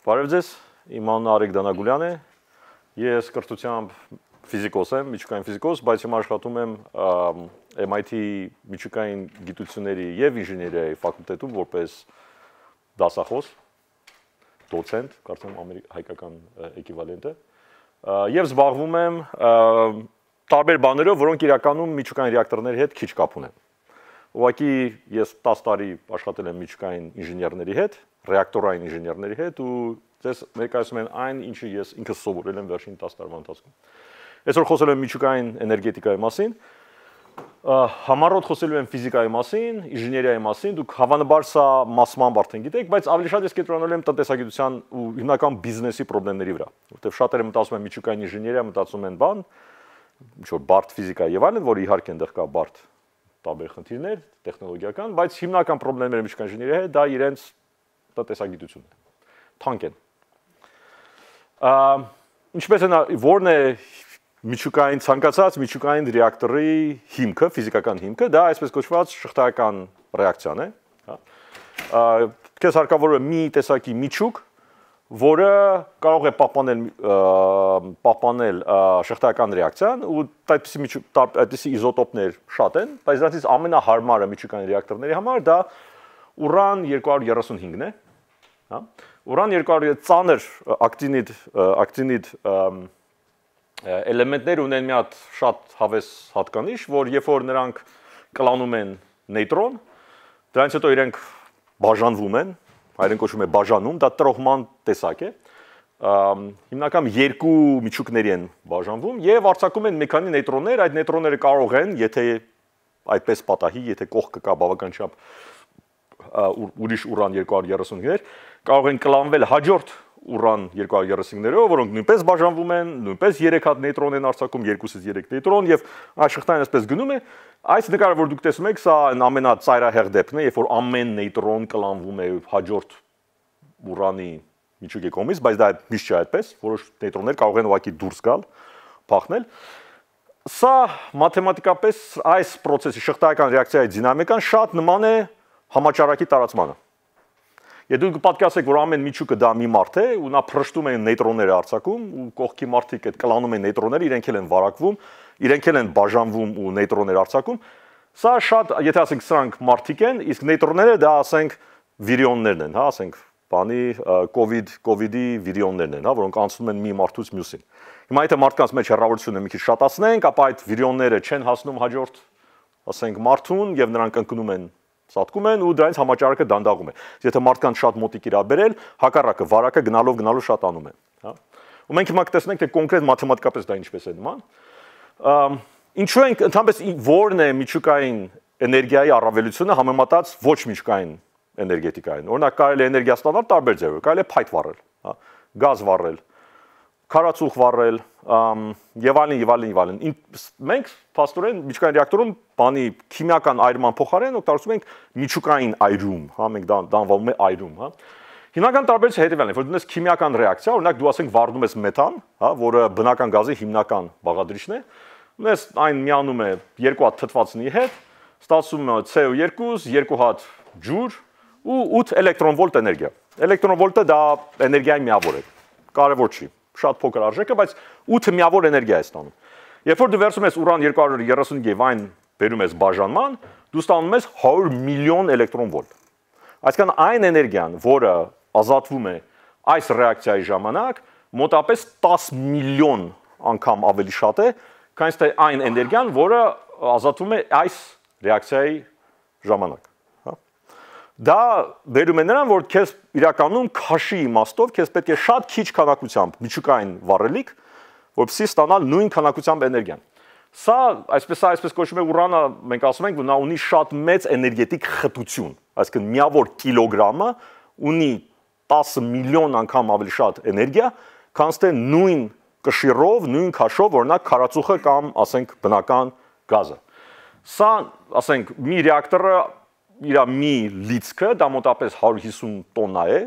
Բարև ձեզ, իմ անունն Արեգ Դանագուլյանն է։ Ես կրթությամբ ֆիզիկոս եմ, միջուկային ֆիզիկոս, բայց հիմա աշխատում եմ MIT-ի միջուկային գիտությունների եւ ինժեներիայի ֆակուլտետում որպես դասախոս, դոցենտ, կարծեմ հայկական էկիվալենտը։ Եվ զբաղվում եմ տարբեր բաներով, որոնք իրականում միջուկային ռեակտորների հետ քիչ կապ ունեն։ Ուղղակի ես 10 տարի աշխատել եմ միջուկային ինժեներների հետ ռեակտորային ինժեներների հետ ու ձեզ ներկայացնում են այն, ինչը ես ինքս սովորել եմ վերջին 10 տարվա ընթացքում։ Այսօր խոսել եմ միջուկային էներգետիկայի մասին, համառոտ խոսելու եմ ֆիզիկայի մասին, ինժեներիայի մասին, դուք հավանաբար սա մասամբ արդեն գիտեք, բայց ավելի շատ ես կենտրոնանում եմ տնտեսագիտության ու հիմնական բիզնեսի խնդիրների վրա, որտեղ շատերը մտածում են միջուկային ինժեներիա, մտածում են բան, ինչ որ բարդ ֆիզիկա եւ այլն, որ իհարկե այնտեղ կա բարդ տաբեր խնդիրներ, տեխնոլոգիական, բայց հիմնական խնդիրները միջուկային ինժեներիա է, դա իրենց դա տեսագիտությունն է։ Թանկ են։ Ա ինչպես է նա որն է միջուկային ցանկացած միջուկային ռեակտորի հիմքը, ֆիզիկական հիմքը, դա այսպես կոչված շղթական ռեակցիան է, հա։ Քեզ հարկավոր է մի տեսակի միջուկ, որը կարող է պահպանել պահպանել շղթական ռեակցիան ու այդպիսի միջուկ այդպիսի իզոտոպներ շատ են, բայց դրանից ամենահարմարը միջուկային ռեակտորների համար դա Ուրան 235-ն է, հա։ Ուրան 200 ծանր ակտինիդ ակտինիդ էլեմենտներ ունեն մի հատ շատ հավես հատկանիշ, որ երբ որ նրանք կլանում են նեյտրոն, դրանից հետո իրենք բաժանվում են, հայերեն կոչվում է բաժանում, դա տրոհման տեսակ է։ Հիմնական երկու միջուկների են բաժանվում եւ արձակում են մի քանի նեյտրոններ, այդ նեյտրոնները կարող են, եթե այդպես պատահի, եթե կողքը կա բավականչափ ուրիշ ուրան 235-ներ, կարող են կլանվել հաջորդ ուրան 235-ներով, որոնք նույնպես բաժանվում են, նույնպես 3 հատ նեյտրոն են արձակում, 2-ից 3 նեյտրոն եւ աշխղթան այսպես գնում է։ Այս նկարը, որ դուք տեսնում եք, սա այն ամենածայրահեղ դեպքն է, երբ որ ամեն նեյտրոն կլանվում է հաջորդ ուրանի միջուկի կողմից, բայց դա միշտ չէ այդպես, որոշ նեյտրոններ կարող են ուղղակի դուրս գալ, փախնել։ Սա մաթեմատիկապես այս process-ի շղթայական ռեակցիայի դինամիկան շատ նման է համաճարակի տարածմանը։ Եթե դուք պատկերացեք, որ ամեն միջուկը դա մի մարդ է, ու նա փրշտում է նեյտրոնները արցակում, ու կողքի մարդիկ այդ կլանում են նեյտրոնները, իրենք էլ են վարակվում, իրենք էլ են բաժանվում ու նեյտրոններ արցակում, Սա շատ, եթե ասենք սրանք մարտիկ են, իսկ նեյտրոնները դա ասենք վիրիոններն են, հա, ասենք բանի COVID, COVID-ի վիրիոններն են, հա, որոնք անցնում են մի մարտուց մյուսին։ Հիմա եթե մարդկանց մեջ հեռավորությունը մի քիչ շատացնենք, ապա այդ վիրիոնները չեն հասնում հաջորդ, ասենք մարտուն եւ նրանք ընկնում են սատկում են ու դրանից համաճարակը դանդաղում է։ Եթե մարդկանց շատ մոտիկ իրաբերել, հակառակը վարակը գնալով գնալով շատանում է, հա։ Ու մենք հիմա կտեսնենք, թե կոնկրետ մաթեմատիկապես դա ինչպես է նման։ Ինչու ենք ընդհանրապես որն է միջուկային էներգիայի առավելությունը համեմատած ոչ միջուկային էներգետիկային։ Օրինակ, կարելի է էներգիա ստանալ տարբեր ձևով, կարելի է փայտ վառել, հա, գազ վառել, քարացուխ վառել եւ այլն եւ այլն եւ այլն։ Մենք փաստորեն միջուկային ռեակտորում բանի քիմիական այրման փոխարեն օգտագործում ենք միջուկային այրում, հա, մենք դա դանվում է այրում, հա։ Հիմնական տարբերությունը հետևյալն է, որ դու ունես քիմիական ռեակցիա, օրինակ դու ասենք վառնում ես մեթան, հա, որը բնական գազի հիմնական բաղադրիչն է։ Ունես այն միանում է երկու հատ թթվածնի հետ, ստացվում է CO2, երկու հատ ջուր ու 8 էլեկտրոնվոլտ էներգիա։ Էլեկտրոնվոլտը դա էներգիայի միավոր է։ Կարևոր չի շատ փոքր արժեքը, բայց 8 միավոր էներգիա է ստանում։ Երբ որ դու վերցում ես ուրան 230 գեվ այն բերում ես բաժանման, դու ստանում ես 100 միլիոն էլեկտրոն վոլտ։ Այսինքն այն էներգիան, որը ազատվում է այս ռեակցիայի ժամանակ, մոտապես 10 միլիոն անգամ ավելի շատ է, քան թե այն էներգիան, որը ազատվում է այս ռեակցիայի ժամանակ։ Դա վերում է նրան, որ քեզ իրականում քաշի իմաստով քեզ պետք է շատ քիչ քանակությամբ միջուկային վառելիք, որպեսզի ստանալ նույն քանակությամբ էներգիան։ Սա այսպես այսպես կոչվում է ուրանը, մենք ասում ենք, որ նա ունի շատ մեծ էներգետիկ խտություն, այսինքն միավոր կիլոգրամը ունի 10 միլիոն անգամ ավելի շատ էներգիա, քան թե նույն կշիռով, նույն քաշով, օրինակ քարածուխը կամ, ասենք, բնական գազը։ Սա, ասենք, մի ռեակտորը իր մի լիցքը դա մոտապես 150 տոննա է։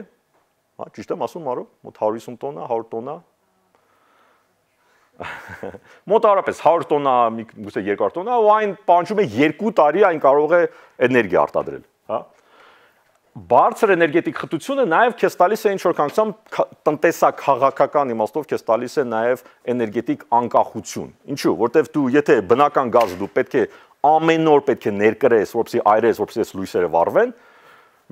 Հա, ճիշտ եմ ասում, Մարո, մոտ 150 տոննա, 100 տոննա։ Մոտավորապես 100 տոննա, գուցե 200 տոննա, ու այն պանչում է 2 տարի, այն կարող է էներգիա արտադրել, հա։ Բարձր էներգետիկ խտությունը նաև քեզ տալիս է ինչ որ կանգնությամբ տնտեսակաղակական իմաստով քեզ տալիս է նաև էներգետիկ անկախություն։ Ինչու՞, որտեվ դու եթե բնական գազը դու պետք է ամեն օր պետք է ներկրես, որպեսզի այրես, որպեսզի այս լույսերը վառվեն։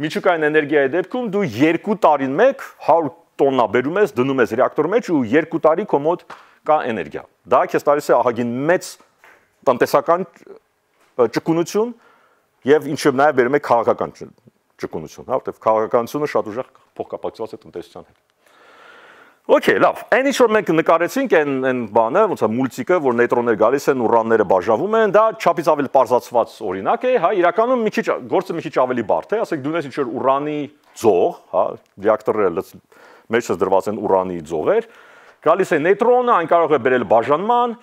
Միջուկային էներգիայի դեպքում դու 2 տարին մեկ 100 տոննա բերում ես, դնում ես ռեակտոր մեջ ու 2 տարի քո մոտ կա էներգիա։ Դա քեզ տալիս է ահագին մեծ տնտեսական ճկունություն եւ ինչեւ նաեւ վերում է քաղաքական ճկունություն, հա, որտեվ քաղաքականությունը շատ ուժեղ փոխկապակցված է տնտեսության հետ։ Okay, լավ։ Այն ինչ որ մենք նկարեցինք այն այն բանը, ոնց է մուլտիկը, որ նեյտրոններ գալիս են ու ռանները բաժավում են, դա չափից ավելի բարձացված օրինակ է, հա, իրականում մի քիչ գործը մի քիչ ավելի բարդ է, ասենք դու ունես ինչ որ ուրանի ձող, հա, ռեակտորները մեջը դրված են ուրանի ձողեր, գալիս է նեյտրոնը, այն կարող է բերել բաժանման,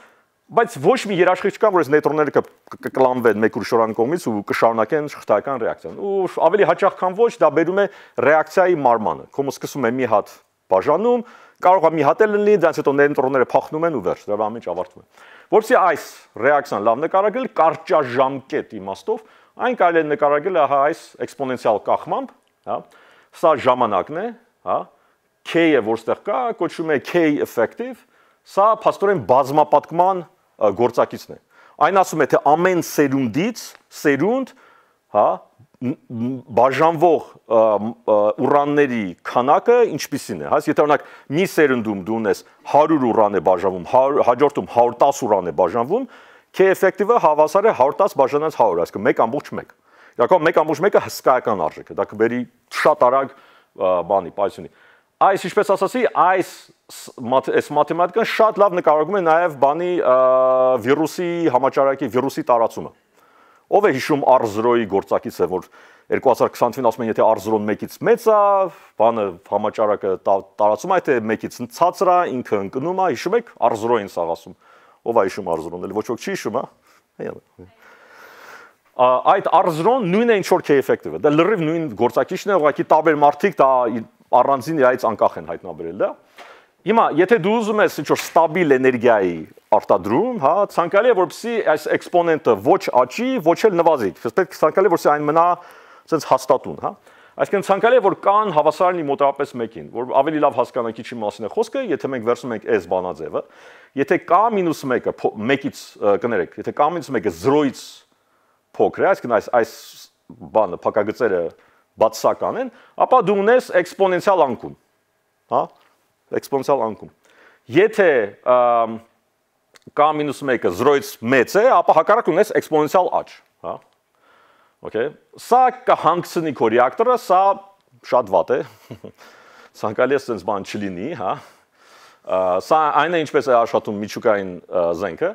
բայց ոչ մի երաշխիք չկա, որ այս նեյտրոնները կկլանվեն մեկ ուրիշ օրան կողմից ու կշարունակեն շղթական ռեակցիան։ Ու ավելի հաճախ քան ոչ դա բերում է ռեակցիայի մարմանը։ Կոմը սկսում է մի հատ բաժանում, կարող է մի հատել լինի, դրանից հետո նեյտրոնները փախնում են ու վերջ, դրա ամեն ինչ ավարտվում է։ Որովհետեւ այս ռեակցիան լավ նկարագրել կարճաժամկետ իմաստով, այն կարելի է նկարագրել ահա այս էքսպոնենցիալ կախմամբ, հա։ Սա ժամանակն է, հա։ K-ը որտեղ կա, կոչվում է K effective, սա փաստորեն բազմապատկման գործակիցն է։ Այն ասում է, թե ամեն սերունդից, սերունդ, հա, բաժանվող ուրանների քանակը ինչպիսին է, հա՞ս, եթե օրինակ մի սերնդում դու ունես 100 ուռան է բաժանվում, հաջորդում 110 ուռան է բաժանվում, K effective-ը հավասար է 110 բաժանած 100, այսինքն 1.1 Իրականում 1.1-ը հսկայական արժեք է, դա կբերի շատ արագ բանի պայծունի։ Այս ինչպես ասացի, այս այս մաթեմատիկան շատ լավ նկարագրում է նաև բանի վիրուսի համաճարակի վիրուսի տարածումը։ Ով է հիշում Արզրոյի գործակիցը, որ 2020-ին ասում են, եթե Արզրոն 1-ից մեծ է, բանը համաճարակը տարածում է, թե 1-ից ցածր է, ինքը ընկնում է, հիշում եք Արզրոյին սաղասում։ Ով է հիշում Արզրոնը, ոչ ոք չի հիշում, հա։ Այդ Արզրոն նույնն է ինչ որ K-effective-ը։ Դա լրիվ նույն գործակիցն է, ուղղակի տաբեր մարտիկ դա առանձին իրայից անկախ են հայտնաբերել, դա։ Հիմա, եթե դու ուզում ես ինչ-որ ստաբիլ էներգիայի արտադրում, հա, ցանկալի է որպեսզի այս էքսպոնենտը ոչ աճի, ոչ էլ նվազի։ Պետք է ցանկալի է որպեսզի այն մնա այսպես հաստատուն, հա։ Այսինքն ցանկալի է որ կան հավասարանի մոտավորապես 1-ին, որ ավելի լավ հասկանանքի չի մասին է խոսքը, եթե մենք վերցնում ենք S բանաձևը, եթե K -1-ը 1-ից կներեք, եթե K -1-ը 0-ից փոքր է, այսինքն այս այս բանը փակագծերը բացասական են, ապա դու ունես էքսպոնենցիալ անկում, հա էքսպոնենցիալ անկում։ Եթե կա -1-ը 0-ից մեծ է, ապա հակառակ ունես էքսպոնենցիալ աճ, հա։ Okay։ Սա կհանգցնի քո ռեակտորը, սա շատ վատ է։ Ցանկալի է sense բան չլինի, հա։ Սա այն է ինչպես է աշխատում միջուկային զենքը։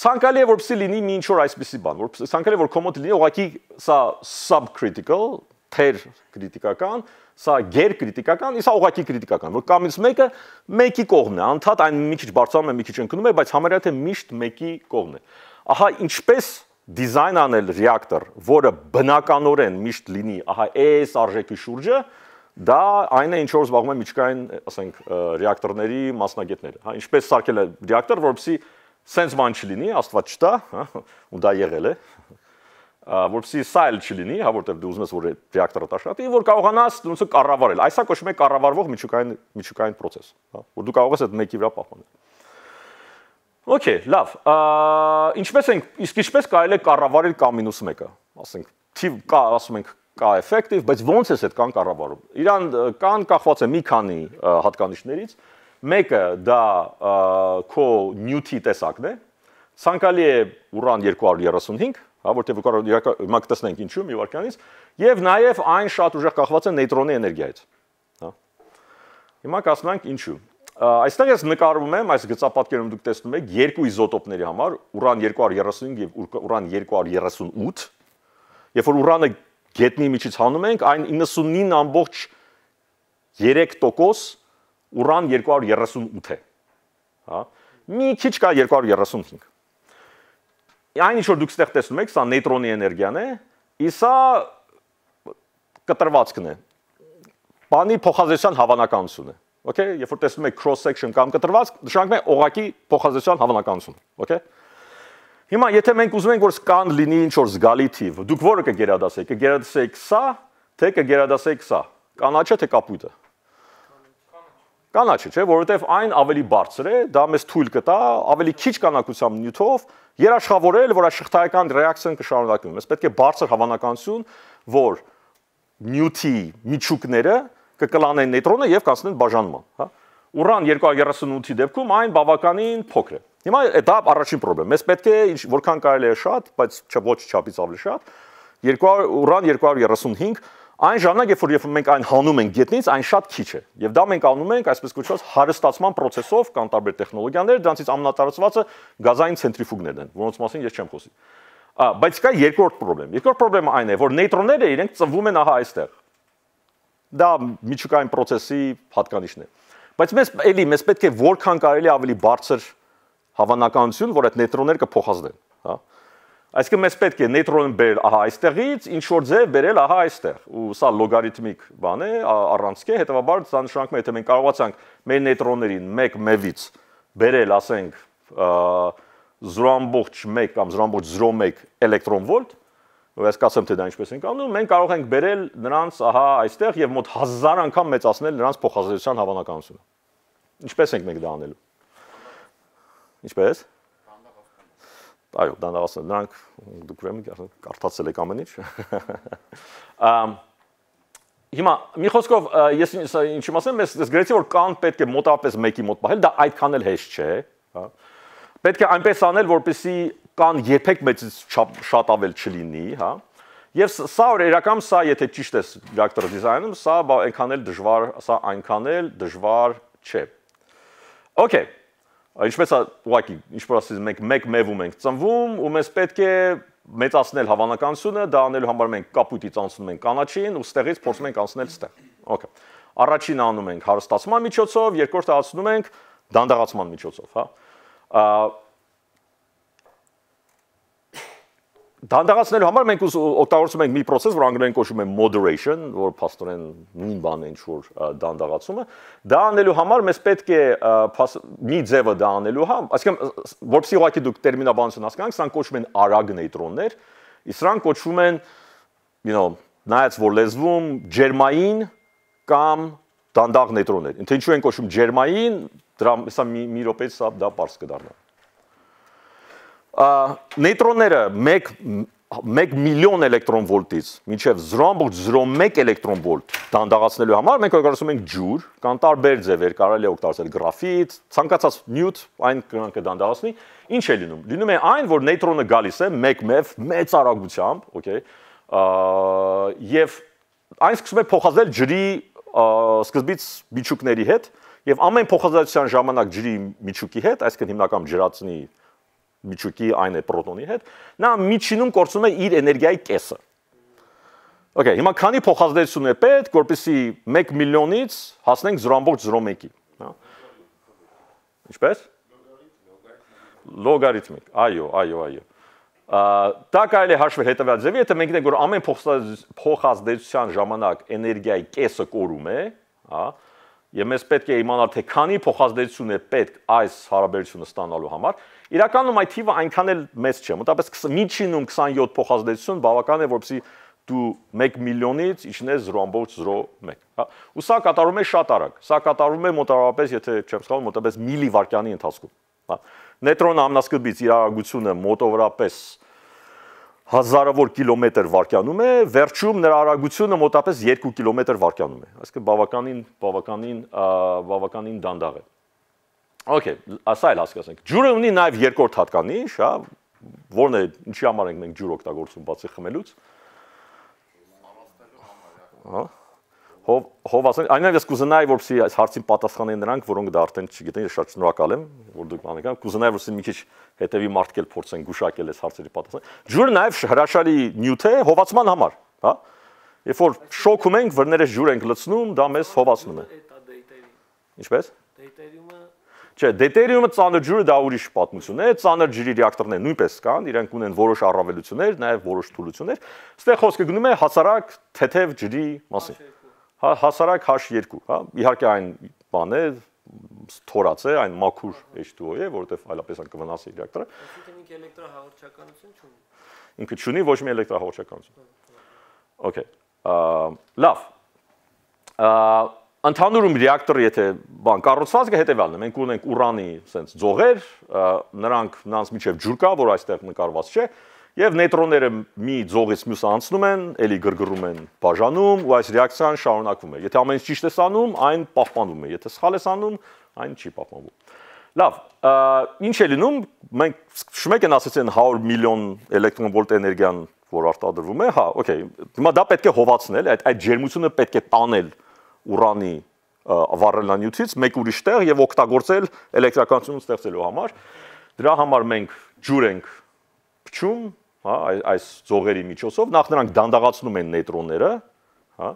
Ցանկալի է որպեսի լինի մի ինչ որ այսպեսի բան, որպես ցանկալի որ կոմոդ լինի, ուղղակի սա subcritical թեր քրիտիկական, սա գեր քրիտիկական, իսկ ուղակի քրիտիկական, որ կամից մեկը մեկի կողմն է, անթադ այն մի քիչ բարձրանում է, մի քիչ ընկնում է, բայց համարյա թե միշտ մեկի կողմն է։ Ահա ինչպես դիզայն անել ռեակտոր, որը բնականորեն միշտ լինի, ահա այս արժեքի շուրջը, դա այն է ինչ որ զբաղվում է միջկային, ասենք, ռեակտորների մասնագետները, հա, ինչպես սարքել է ռեակտոր, որովհետեւ սենց բան չլինի, աստված չտա, հա, ու դա եղել է, որպեսզի սա էլ չլինի, հա, որտեղ դու ուզում ես որ ռեակտորը տա շատի, որ կարողանաս դրանցը կառավարել։ Այսա կոչվում է կառավարվող միջուկային միջուկային process, հա, որ դու կարող ես այդ մեկի վրա պահպանել։ Okay, լավ։ Ինչպես ենք, իսկ ինչպես կարելի է կառավարել կամ -1-ը, ասենք, թիվ կա, ասում ենք, կա effective, բայց ո՞նց էս այդ կան կառավարում։ Իրան կան կախված է մի քանի հատկանիշներից։ Մեկը դա քո նյութի տեսակն է։ Ցանկալի է ուրան 235 հա, որտեղ կարող իրականացնենք տեսնենք ինչու մի վարքյանից, եւ նաեւ այն շատ ուժեղ կախված է նեյտրոնի էներգիայից, հա։ Հիմա կասնանք ինչու։ Այստեղ ես նկարում եմ, այս գծապատկերում դուք տեսնում եք երկու իզոտոպների համար, ուրան 235 եւ ուրան 238։ Երբ որ ուրանը գետնի միջից հանում ենք, այն 99.3% ուրան 238 է։ Հա։ Մի քիչ կա 235 այն ինչ որ դուք ստեղ տեսնում եք, սա նեյտրոնի էներգիան է, իսա կտրվածքն է։ Բանի փոխազեսյան հավանականությունը։ Okay, երբ որ տեսնում եք cross section կամ կտրվածք, նշանակում է օղակի փոխազեսյան հավանականություն, okay? Հիմա եթե մենք ուզում ենք որ scan լինի ինչ որ զգալի թիվ, դուք որը կգերադասեք, կգերադասեք սա, թե կգերադասեք սա։ Կանաչը թե կապույտը։ Կանաչը, չէ, որովհետև այն ավելի բարձր է, դա մեզ թույլ կտա ավելի քիչ կանակությամբ նյութով երաշխավորել, որ այս շղթայական ռեակցիան կշարունակվի։ Մեզ պետք է բարձր հավանականություն, որ նյութի միջուկները կկլանեն նեյտրոնը եւ կանցնեն բաժանման, հա։ Ուրան 238-ի դեպքում այն բավականին փոքր է։ Հիմա դա առաջին խնդրեմ։ Մեզ պետք է որքան կարելի է շատ, բայց ոչ չափից ավելի շատ 200 հա, ուրան 235 Այն ժամանակ, երբ որ երբ մենք այն հանում ենք գետնից, այն շատ քիչ է։ Եվ դա մենք անում ենք այսպես կոչված հարստացման process-ով կան տարբեր տեխնոլոգիաներ, դրանցից ամենատարածվածը գազային ցենտրիֆուգներն են, որոնց մասին ես չեմ խոսի։ Ա, բայց կա երկրորդ խնդրեմ։ Երկրորդ խնդրեմը այն է, որ նեյտրոնները իրենք ծնվում են ահա այստեղ։ Դա միջուկային process-ի հատկանիշն է։ Բայց մեզ էլի մեզ պետք է որքան կարելի ավելի բարձր հավանականություն, որ այդ նեյտրոնները կփոխազդեն, հա։ Այսինքն մեզ պետք է նեյտրոնը բերել ահա այստեղից, ինչ որ ձև բերել ահա այստեղ։ Ու սա լոգարիթմիկ բան է, առանցք է, հետեւաբար սա նշանակում է, եթե մենք կարողացանք մեր նեյտրոններին 1 մեվից բերել, ասենք 0.1 կամ 0.01 էլեկտրոն վոլտ, ու ես կասեմ թե դա ինչպես ենք անում, մենք կարող ենք բերել նրանց ահա այստեղ եւ մոտ 1000 անգամ մեծացնել նրանց փոխազդեցության հավանականությունը։ Ինչպես ենք մենք դա անելու։ Ինչպես այո, դա նավասն է, նրանք դուք ուրեմն կարդացել եք ամեն ինչ։ Ամ Հիմա մի խոսքով ես ինչի մասեմ, ես ես գրեցի որ կան պետք է մոտավորապես 1-ի մոտ պահել, դա այդքան էլ հեշտ չէ, հա։ Պետք է այնպես անել, որպեսզի կան երբեք մեծից շատ ավել չլինի, հա։ Եվ սա որ իրական սա եթե ճիշտ է reactor design-ում, սա այնքան էլ դժվար, սա այնքան էլ դժվար չէ։ Okay, ինչպես ուղղակի ինչպես ասես մենք մեկ մեվում ենք ծնվում ու մեզ պետք է մեծացնել հավանականությունը դա անելու համար մենք կապուտից անցնում ենք կանաչին ու ստեղից փորձում ենք անցնել ստեղ օքեյ առաջինը անում ենք հարստացման միջոցով երկրորդը անցնում ենք դանդաղացման միջոցով հա դանդաղացնելու համար մենք օգտագործում ենք մի process, որ անգլերեն կոչվում է moderation, որ փաստորեն նույն բանն է, ինչ որ դանդաղացումը։ Դա անելու համար մեզ պետք է մի ձևը դա անելու համ, այսինքն որպեսզի ուղղակի դուք տերմինաբանություն հասկանաք, սրանք կոչվում են արագ նեյտրոններ, սրանք կոչվում են you know, նայած որ լեզվում ջերմային կամ դանդաղ նեյտրոններ։ Ինչ ինչու են կոչվում ջերմային, դրա հեսա մի, մի րոպե սա դա པարս կդառնա նեյտրոնները 1 1 միլիոն էլեկտրոն վոլտից մինչև 0.01 էլեկտրոն վոլտ դանդաղացնելու համար մենք օգտագործում ենք ջուր կամ տարբեր ձևեր, կարելի է օգտագործել գրաֆիտ, ցանկացած նյութ այն կրանքը դանդաղացնի։ Ինչ է լինում։ Լինում է այն, որ նեյտրոնը գալիս է 1 մեվ մեծ արագությամբ, օքեյ, եւ այն սկսում է փոխազդել ջրի սկզբից միջուկների հետ եւ ամեն փոխազդեցության ժամանակ ջրի միջուկի հետ, այսինքն հիմնական ջրածնի միջուկի այն է պրոտոնի հետ, նա միջինում կորցնում է իր էներգիայի կեսը։ Okay, հիմա քանի փոխազդեցություն է պետք, որպեսզի 1 միլիոնից հասնենք 0.01-ի, հա։ Ինչպես։ Լոգարիթմիկ։ Այո, այո, այո։ Դա կարելի է հաշվել հետևյալ ձևի, եթե մենք գիտենք, որ ամեն փոխազդեցության ժամանակ էներգիայի կեսը կորում է, հա, եւ մեզ պետք է իմանալ թե քանի փոխազդեցություն է պետք այս հարաբերությունը ստանալու համար, Իրականում այդ թիվը այնքան էլ մեծ չէ։ Մոտավորապես միջինում 27 փոխազդեցություն բավական է, որպեսզի դու 1 միլիոնից իջնես 0.01, հա։ Ու սա կատարում է շատ արագ։ Սա կատարում է մոտավորապես, եթե չեմ սխալվում, մոտավորապես միլի վարկյանի ընթացքում, հա։ Նեյտրոնը ամնասկզբից իր արագությունը մոտավորապես հազարավոր կիլոմետր վարկյանում է, վերջում նրա արագությունը մոտավորապես 2 կիլոմետր վարկյանում է։ Այսինքն բավականին բավականին բավականին դանդաղ է։ Okay, ասա էլ հասկացանք։ Ջուրը ունի նաև երկրորդ հատկանիշ, հա, որն է ինչի համար ենք մենք ջուր օգտագործում բացի խմելուց։ Հա։ Հով հով ասեն, այնինչ ես կուզենայի որպեսի այս հարցին պատասխանեն նրանք, որոնք դա արդեն չգիտեն, ես շատ շնորհակալ եմ, որ դուք մանեք, հա, կուզենայի որպեսի մի քիչ հետևի մարդիկ էլ փորձեն գուշակել այս հարցերի պատասխանը։ Ջուրը նաև հրաշալի նյութ է հովացման համար, հա։ Երբ որ շոկում ենք, վրներես ջուր ենք լցնում, դա մեզ հովացնում է։ Ինչպես։ Դեյտերիումը Չէ, դետերիումը ծանր ջուրը դա ուրիշ պատմություն է, ծանր ջրի ռեակտորները նույնպես կան, իրենք ունեն որոշ առավելություններ, նաև որոշ թուլություններ։ Այստեղ խոսքը գնում է հասարակ թեթև ջրի մասին։ Հա հասարակ H2, հա։ Իհարկե այն բան է, թորած է, այն մաքուր H2O է, որովհետև այլապես այն կվնասի ռեակտորը։ Այսինքն ինքը էլեկտրահաղորդչականություն չունի։ Ինքը չունի ոչ մի էլեկտրահաղորդչականություն։ Okay։ Լավ։ Ա Ընդհանուրում ռեակտորը, եթե բան կառուցվածքը հետեւյալն է, մենք ունենք ուրանի սենց ձողեր, նրանք նրանց միջև ջուր կա, որ այստեղ նկարված չէ, եւ նեյտրոնները մի ձողից մյուս անցնում են, էլի գրգռում են բաժանում ու այս ռեակցիան շարունակվում է։ Եթե ամեն ինչ ճիշտ է սանում, այն պահպանվում է, եթե սխալ է սանում, այն չի պահպանվում։ Լավ, ինչ է լինում, մենք շուտ են ասած են 100 միլիոն էլեկտրոնվոլտ էներգիան, որ արտադրվում է, հա, օքեյ։ Հիմա դա պետք է հովացնել, այդ այդ ջերմությունը պետք է տանել ուրանի վառելանյութից մեկ ուրիշ տեղ եւ օգտագործել էլեկտրականություն ստեղծելու համար։ Դրա համար մենք ջուր ենք փչում, հա, այս ծողերի միջոցով, նախ նրանք դանդաղացնում են նեյտրոնները, հա։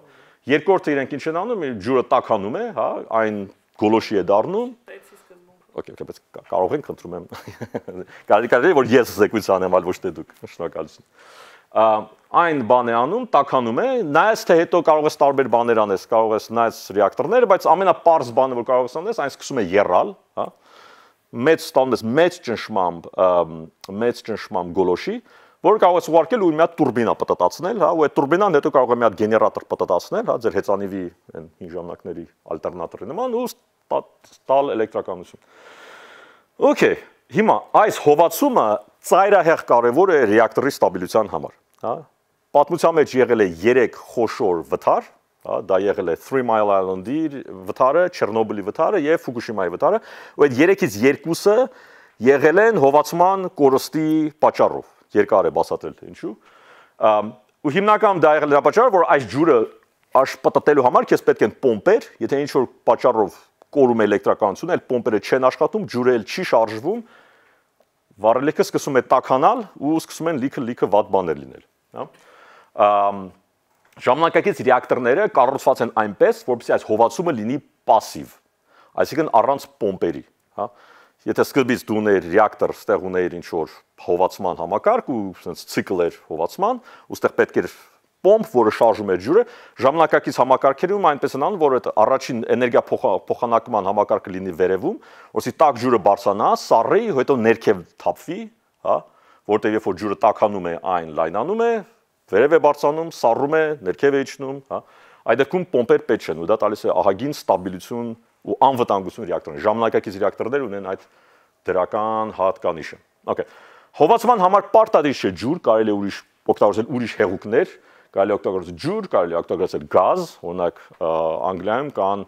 Երկրորդը իրենք ինչ են անում, ջուրը տաքանում է, հա, այն գոլոշի է դառնում։ Okay, okay, բայց կարող ենք խնդրում եմ։ Կարելի կարելի որ ես զեկույց անեմ, այլ ոչ թե դուք։ Շնորհակալություն այն բան է անում, տականում է, նայես թե հետո կարող ես տարբեր բաներ անես, կարող ես նայես ռեակտորները, բայց ամենապարզ բանը, որ կարող ես անես, այն սկսում է երրալ, հա մեծ ստանում ես մեծ ճնշմամբ, մեծ ճնշմամբ գոլոշի, որ կարող ես ուղարկել ու մի հատ турբինա պատտացնել, հա, ու այդ турբինան հետո կարող է մի հատ գեներատոր պատտացնել, հա, ձեր հեծանիվի այն հին ժամանակների ալտերնատորի նման ու տալ էլեկտրականություն։ Okay, հիմա այս հովացումը ծայրահեղ կարևոր է ռեակտորի ստաբիլության համար հա պատմության մեջ եղել է 3 խոշոր վթար հա դա եղել է Three Mile Island-ի վթարը, Չեռնոբիլի վթարը եւ Ֆուկուշիմայի վթարը ու այդ 3-ից 2-ը եղել են հովացման կորստի պատճառով երկար է բացատրել ինչու ու հիմնական դա եղել է պատճառը որ այս ջուրը աշպտտելու համար քեզ պետք են պոմպեր եթե ինչ որ պատճառով կորում է էլեկտրականությունը, այլ պոմպերը չեն աշխատում, ջուրը էլ չի շարժվում, վառելիքը սկսում է տականալ ու սկսում են լիքը լիքը վատ բաներ լինել հա ժամանակակից ռեակտորները կառուցված են այնպես, որպեսզի այս հովացումը լինի пассив, այսինքն առանց պոմպերի, հա։ Եթե սկզբից դու ուներ ռեակտոր, ստեղ ուներ ինչ որ հովացման համակարգ ու sense ցիկլ էր հովացման, ուստեղ պետք էր պոմպ, որը շարժում էր ջուրը, ժամանակակից համակարգերում այնպես են անում, որ այդ առաջին էներգիա փոխանակման համակարգը լինի վերևում, որսի տակ ջուրը բարձրանա, սառի, հետո ներքև թափվի, հա, որտեղ երբ որ ջուրը տականում է, այն լայնանում է, վերև է բարձանում, սառում է, ներքև է իջնում, հա։ Այդ դեպքում պոմպեր պետք չեն ու դա տալիս է ահագին ստաբիլություն ու անվտանգություն ռեակտորին։ Ժամանակակից ռեակտորներ ունեն այդ դրական հատկանիշը։ Okay։ Հովացման համար պարտադիր չէ ջուր, կարելի է ուրիշ օգտագործել ուրիշ հեղուկներ, կարելի է օգտագործել ջուր, կարելի է օգտագործել գազ, օրինակ Անգլիայում կան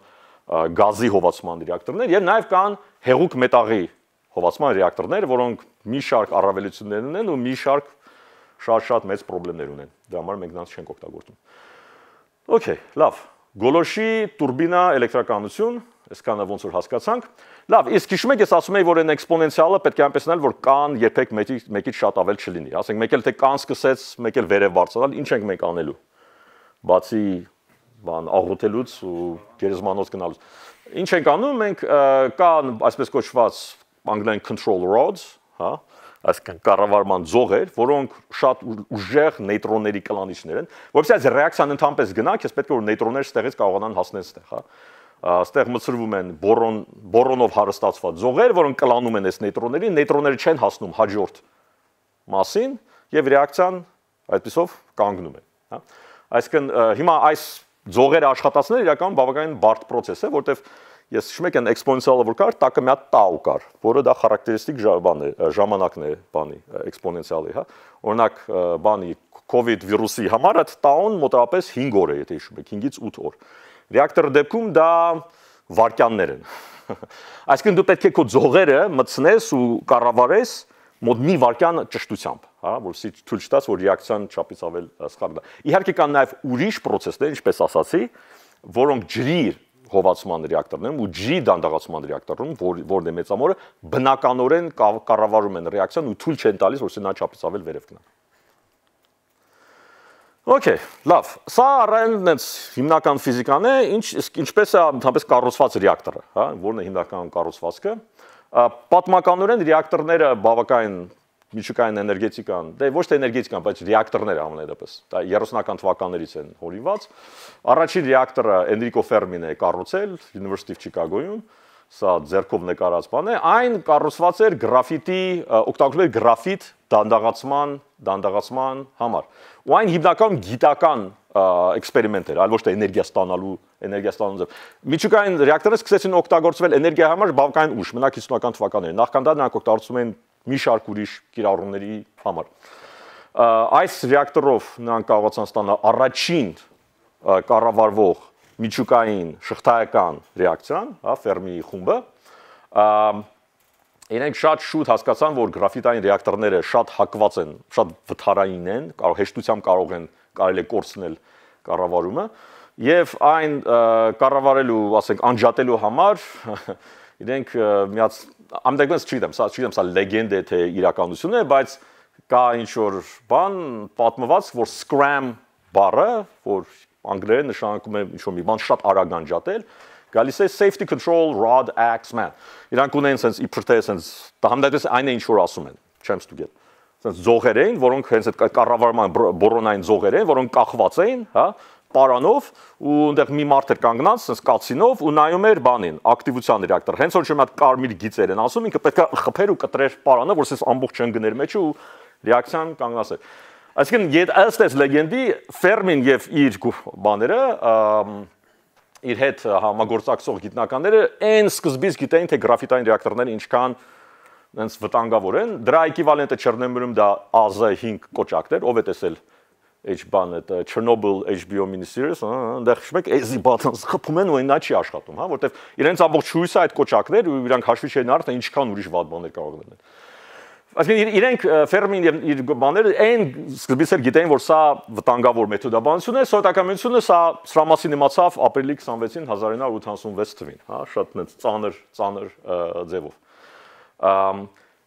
գազի հովացման ռեակտորներ եւ նաեւ կան հեղուկ մետաղի հովացման ռեակտորներ, որոնք մի շարք առավելություններ ունեն ու մի շարք շատ-շատ մեծ խնդիրներ ունեն։ Դրա համար մենք նրանց չենք օգտագործում։ Okay, լավ։ Գոլոշի турբինա էլեկտրականություն, այսքանը ոնց որ հասկացանք։ Լավ, իսկ հիշում եք, ես ասում եի, որ այն էքսպոնենցիալը պետք է այնպես լինել, որ կան երբեք մեկից մեկից շատ ավել չլինի։ Ասենք մեկ էլ թե կան սկսեց, մեկ էլ վերև բարձրանալ, ինչ ենք մենք անելու։ Բացի բան աղոթելուց ու գերեզմանոց գնալուց։ Ինչ ենք անում, մենք կան այսպես կոչված անգլերեն control rods, հա, այսինքն կառավարման ձողեր, որոնք շատ ուժեղ նեյտրոնների կլանիչներ են, որովհետեւ այս ռեակցիան ընդհանրապես գնա, քեզ պետք է որ նեյտրոնները ստեղից կարողանան հասնել ստեղ, հա այստեղ մցրվում են բորոն բորոնով հարստացված ձողեր, որոնք կլանում են այս նեյտրոններին, նեյտրոնները չեն հասնում հաջորդ մասին եւ ռեակցիան այդպեսով կանգնում է, հա։ Այսինքն հիմա այս ձողերը աշխատացնել իրական բավականին բարդ process է, որտեղ ես հիշում եք այն էքսպոնենցիալը որ կար, տակը մի հատ տաու կար, որը դա характеристик բան է, ժամանակն է բանի էքսպոնենցիալի, հա։ Օրինակ բանի COVID վիրուսի համար այդ տաուն մոտավորապես 5 օր է, եթե հիշում եք, 5-ից 8 օր։ Ռեակտորի դեպքում դա վարքյաններ են։ Այսինքն դու պետք է քո ձողերը մցնես ու կառավարես մոտ մի վարքյան ճշտությամբ, հա, որսի ցույց տաս, որ ռեակցիան չափից ավել սխալ դա։ Իհարկե կան նաև ուրիշ process-ներ, ինչպես ասացի, որոնք ջրի հովացման ռեակտորներում ու G դանդաղացման ռեակտորում, որ, որն է մեծամորը, բնականորեն կառավարում են ռեակցիան ու թույլ չեն տալիս, որ սենա չափից ավել վերև գնա։ Okay, լավ։ Սա առայնն է հիմնական ֆիզիկան է, ինչ ինչպես է ընդհանրապես կառուցված ռեակտորը, հա, որն է հիմնական կառուցվածքը։ Պատմականորեն ռեակտորները բավականին միջուկային էներգետիկան, դե ոչ թե էներգետիկան, բայց ռեակտորներ ամենեդպես։ Դա 30-ական թվականներից են հորինված։ Առաջին ռեակտորը Էնրիկո Ֆերմին է կառուցել University of Chicago-յում սա ձերքով նկարած բան է, այն կառուցված էր գրաֆիտի, օգտագործել գրաֆիտ դանդաղացման, դանդաղացման համար։ Ու այն հիմնականում գիտական էքսպերիմենտ էր, այլ ոչ թե էներգիա ստանալու, էներգիա ստանալու ձև։ Միջուկային ռեակտորները սկսեցին օգտագործվել էներգիա համար բավականին ուշ, մնա 50-ական թվականներին։ Նախքան դա նրանք օգտագործում էին մի շարք ուրիշ կիրառումների համար։ Այս ռեակտորով նրանք կարողացան ստանալ առաջին կառավարվող միջուկային շղթայական ռեակցիան, հա, Ֆերմի խումբը։ Իրենք շատ շուտ հասկացան, որ գրաֆիտային ռեակտորները շատ հակված են, շատ վթարային են, կարող հեշտությամբ կարող են կարելի է կորցնել կառավարումը եւ այն կառավարելու, ասենք, անջատելու համար իրենք միած ամենագնաց չգիտեմ, սա չգիտեմ, սա լեգենդ է թե իրականություն է, բայց կա ինչ որ բան պատմված, որ scram բառը, որ անգլերեն նշանակում է ինչ որ մի բան շատ արագ անջատել, գալիս է safety control rod axe man։ Իրանք ունեն sense իբր թե sense դամդայս այն է ինչ որ ասում են, չեմ ստուգել։ Sense զողեր էին, որոնք հենց այդ կառավարման բորոնային զողեր էին, որոնք կախված էին, հա, պարանով ու այնտեղ մի մարդ էր կանգնած, sense կացինով ու նայում էր բանին, ակտիվության ռեակտոր։ Հենց որ շատ կարմիր գիծեր են ասում, ինքը պետքա խփեր ու կտրեր պարանը, որ sense ամբողջ ընկներ մեջ ու ռեակցիան կանգնած էր։ Այսինքն իդ ըստ այս լեգենդի Ֆերմին եւ իր բաները իր հետ համագործակցող գիտնականները այն սկզբից գիտեին թե գրաֆիտային ռեակտորները ինչքան այնց վտանգավոր են։ Դրա էկիվալենտը Չեռնոբիլում դա AZ5 կոճակներ, ով է տեսել էջ բանը, Chernobyl HBO miniseries, այնտեղ հիշում եք, էզի բաթան սխփում են ու այնա չի աշխատում, հա, որտեվ իրենց ամբողջ հույսը այդ կոճակներ ու իրանք հաշվի չեն արդեն ինչքան ուրիշ ված բաներ կարող լինեն։ Այսինքն իրենք Ֆերմին եւ իր բաները այն սկզբից էլ գիտեին, որ սա վտանգավոր մեթոդաբանություն է, սովետականությունը սա սրա մասին իմացավ ապրիլի 26-ին 1986 թվին, հա, շատ նենց ծանր ծանր ձևով։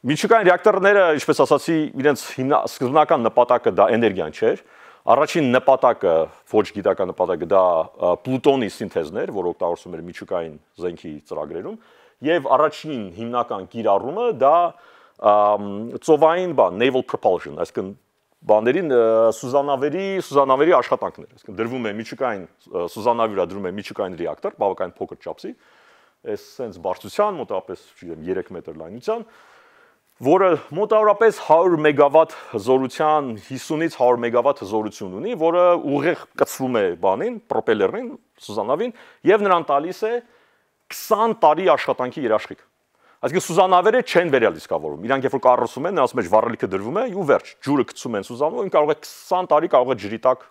Միջուկային ռեակտորները, ինչպես ասացի, իրենց սկզբնական նպատակը դա էներգիան չէր, Առաջին նպատակը, ոչ գիտական նպատակը դա Պլուտոնի սինթեզն էր, որ օգտագործում էր միջուկային զենքի ծրագրերում, եւ առաջին հիմնական կիրառումը դա ծովային բան, naval propulsion, այսինքն բաներին սուզանավերի սուզանավերի աշխատանքներ, այսինքն դրվում է միջուկային սուզանավյուրա դրվում է միջուկային ռեակտոր, բավականին փոքր չափսի, այս sense բարձրության մոտավորապես, չգիտեմ, 3 մետր լայնության, որը մոտավորապես 100 մեգավատ հզորության 50-ից 100 մեգավատ հզորություն ունի, որը ուղիղ կծվում է բանին, պրոպելերին, Սուզանավին եւ նրան տալիս է 20 տարի աշխատանքի երաշխիք։ Այսինքն Սուզանավերը չեն վերալիս կավորում։ Իրանք երբ որ կառուցում են, ասում են վառելիքը դրվում է ու վերջ, ջուրը գցում են Սուզանավով, կարող է 20 տարի կարող է ջրի տակ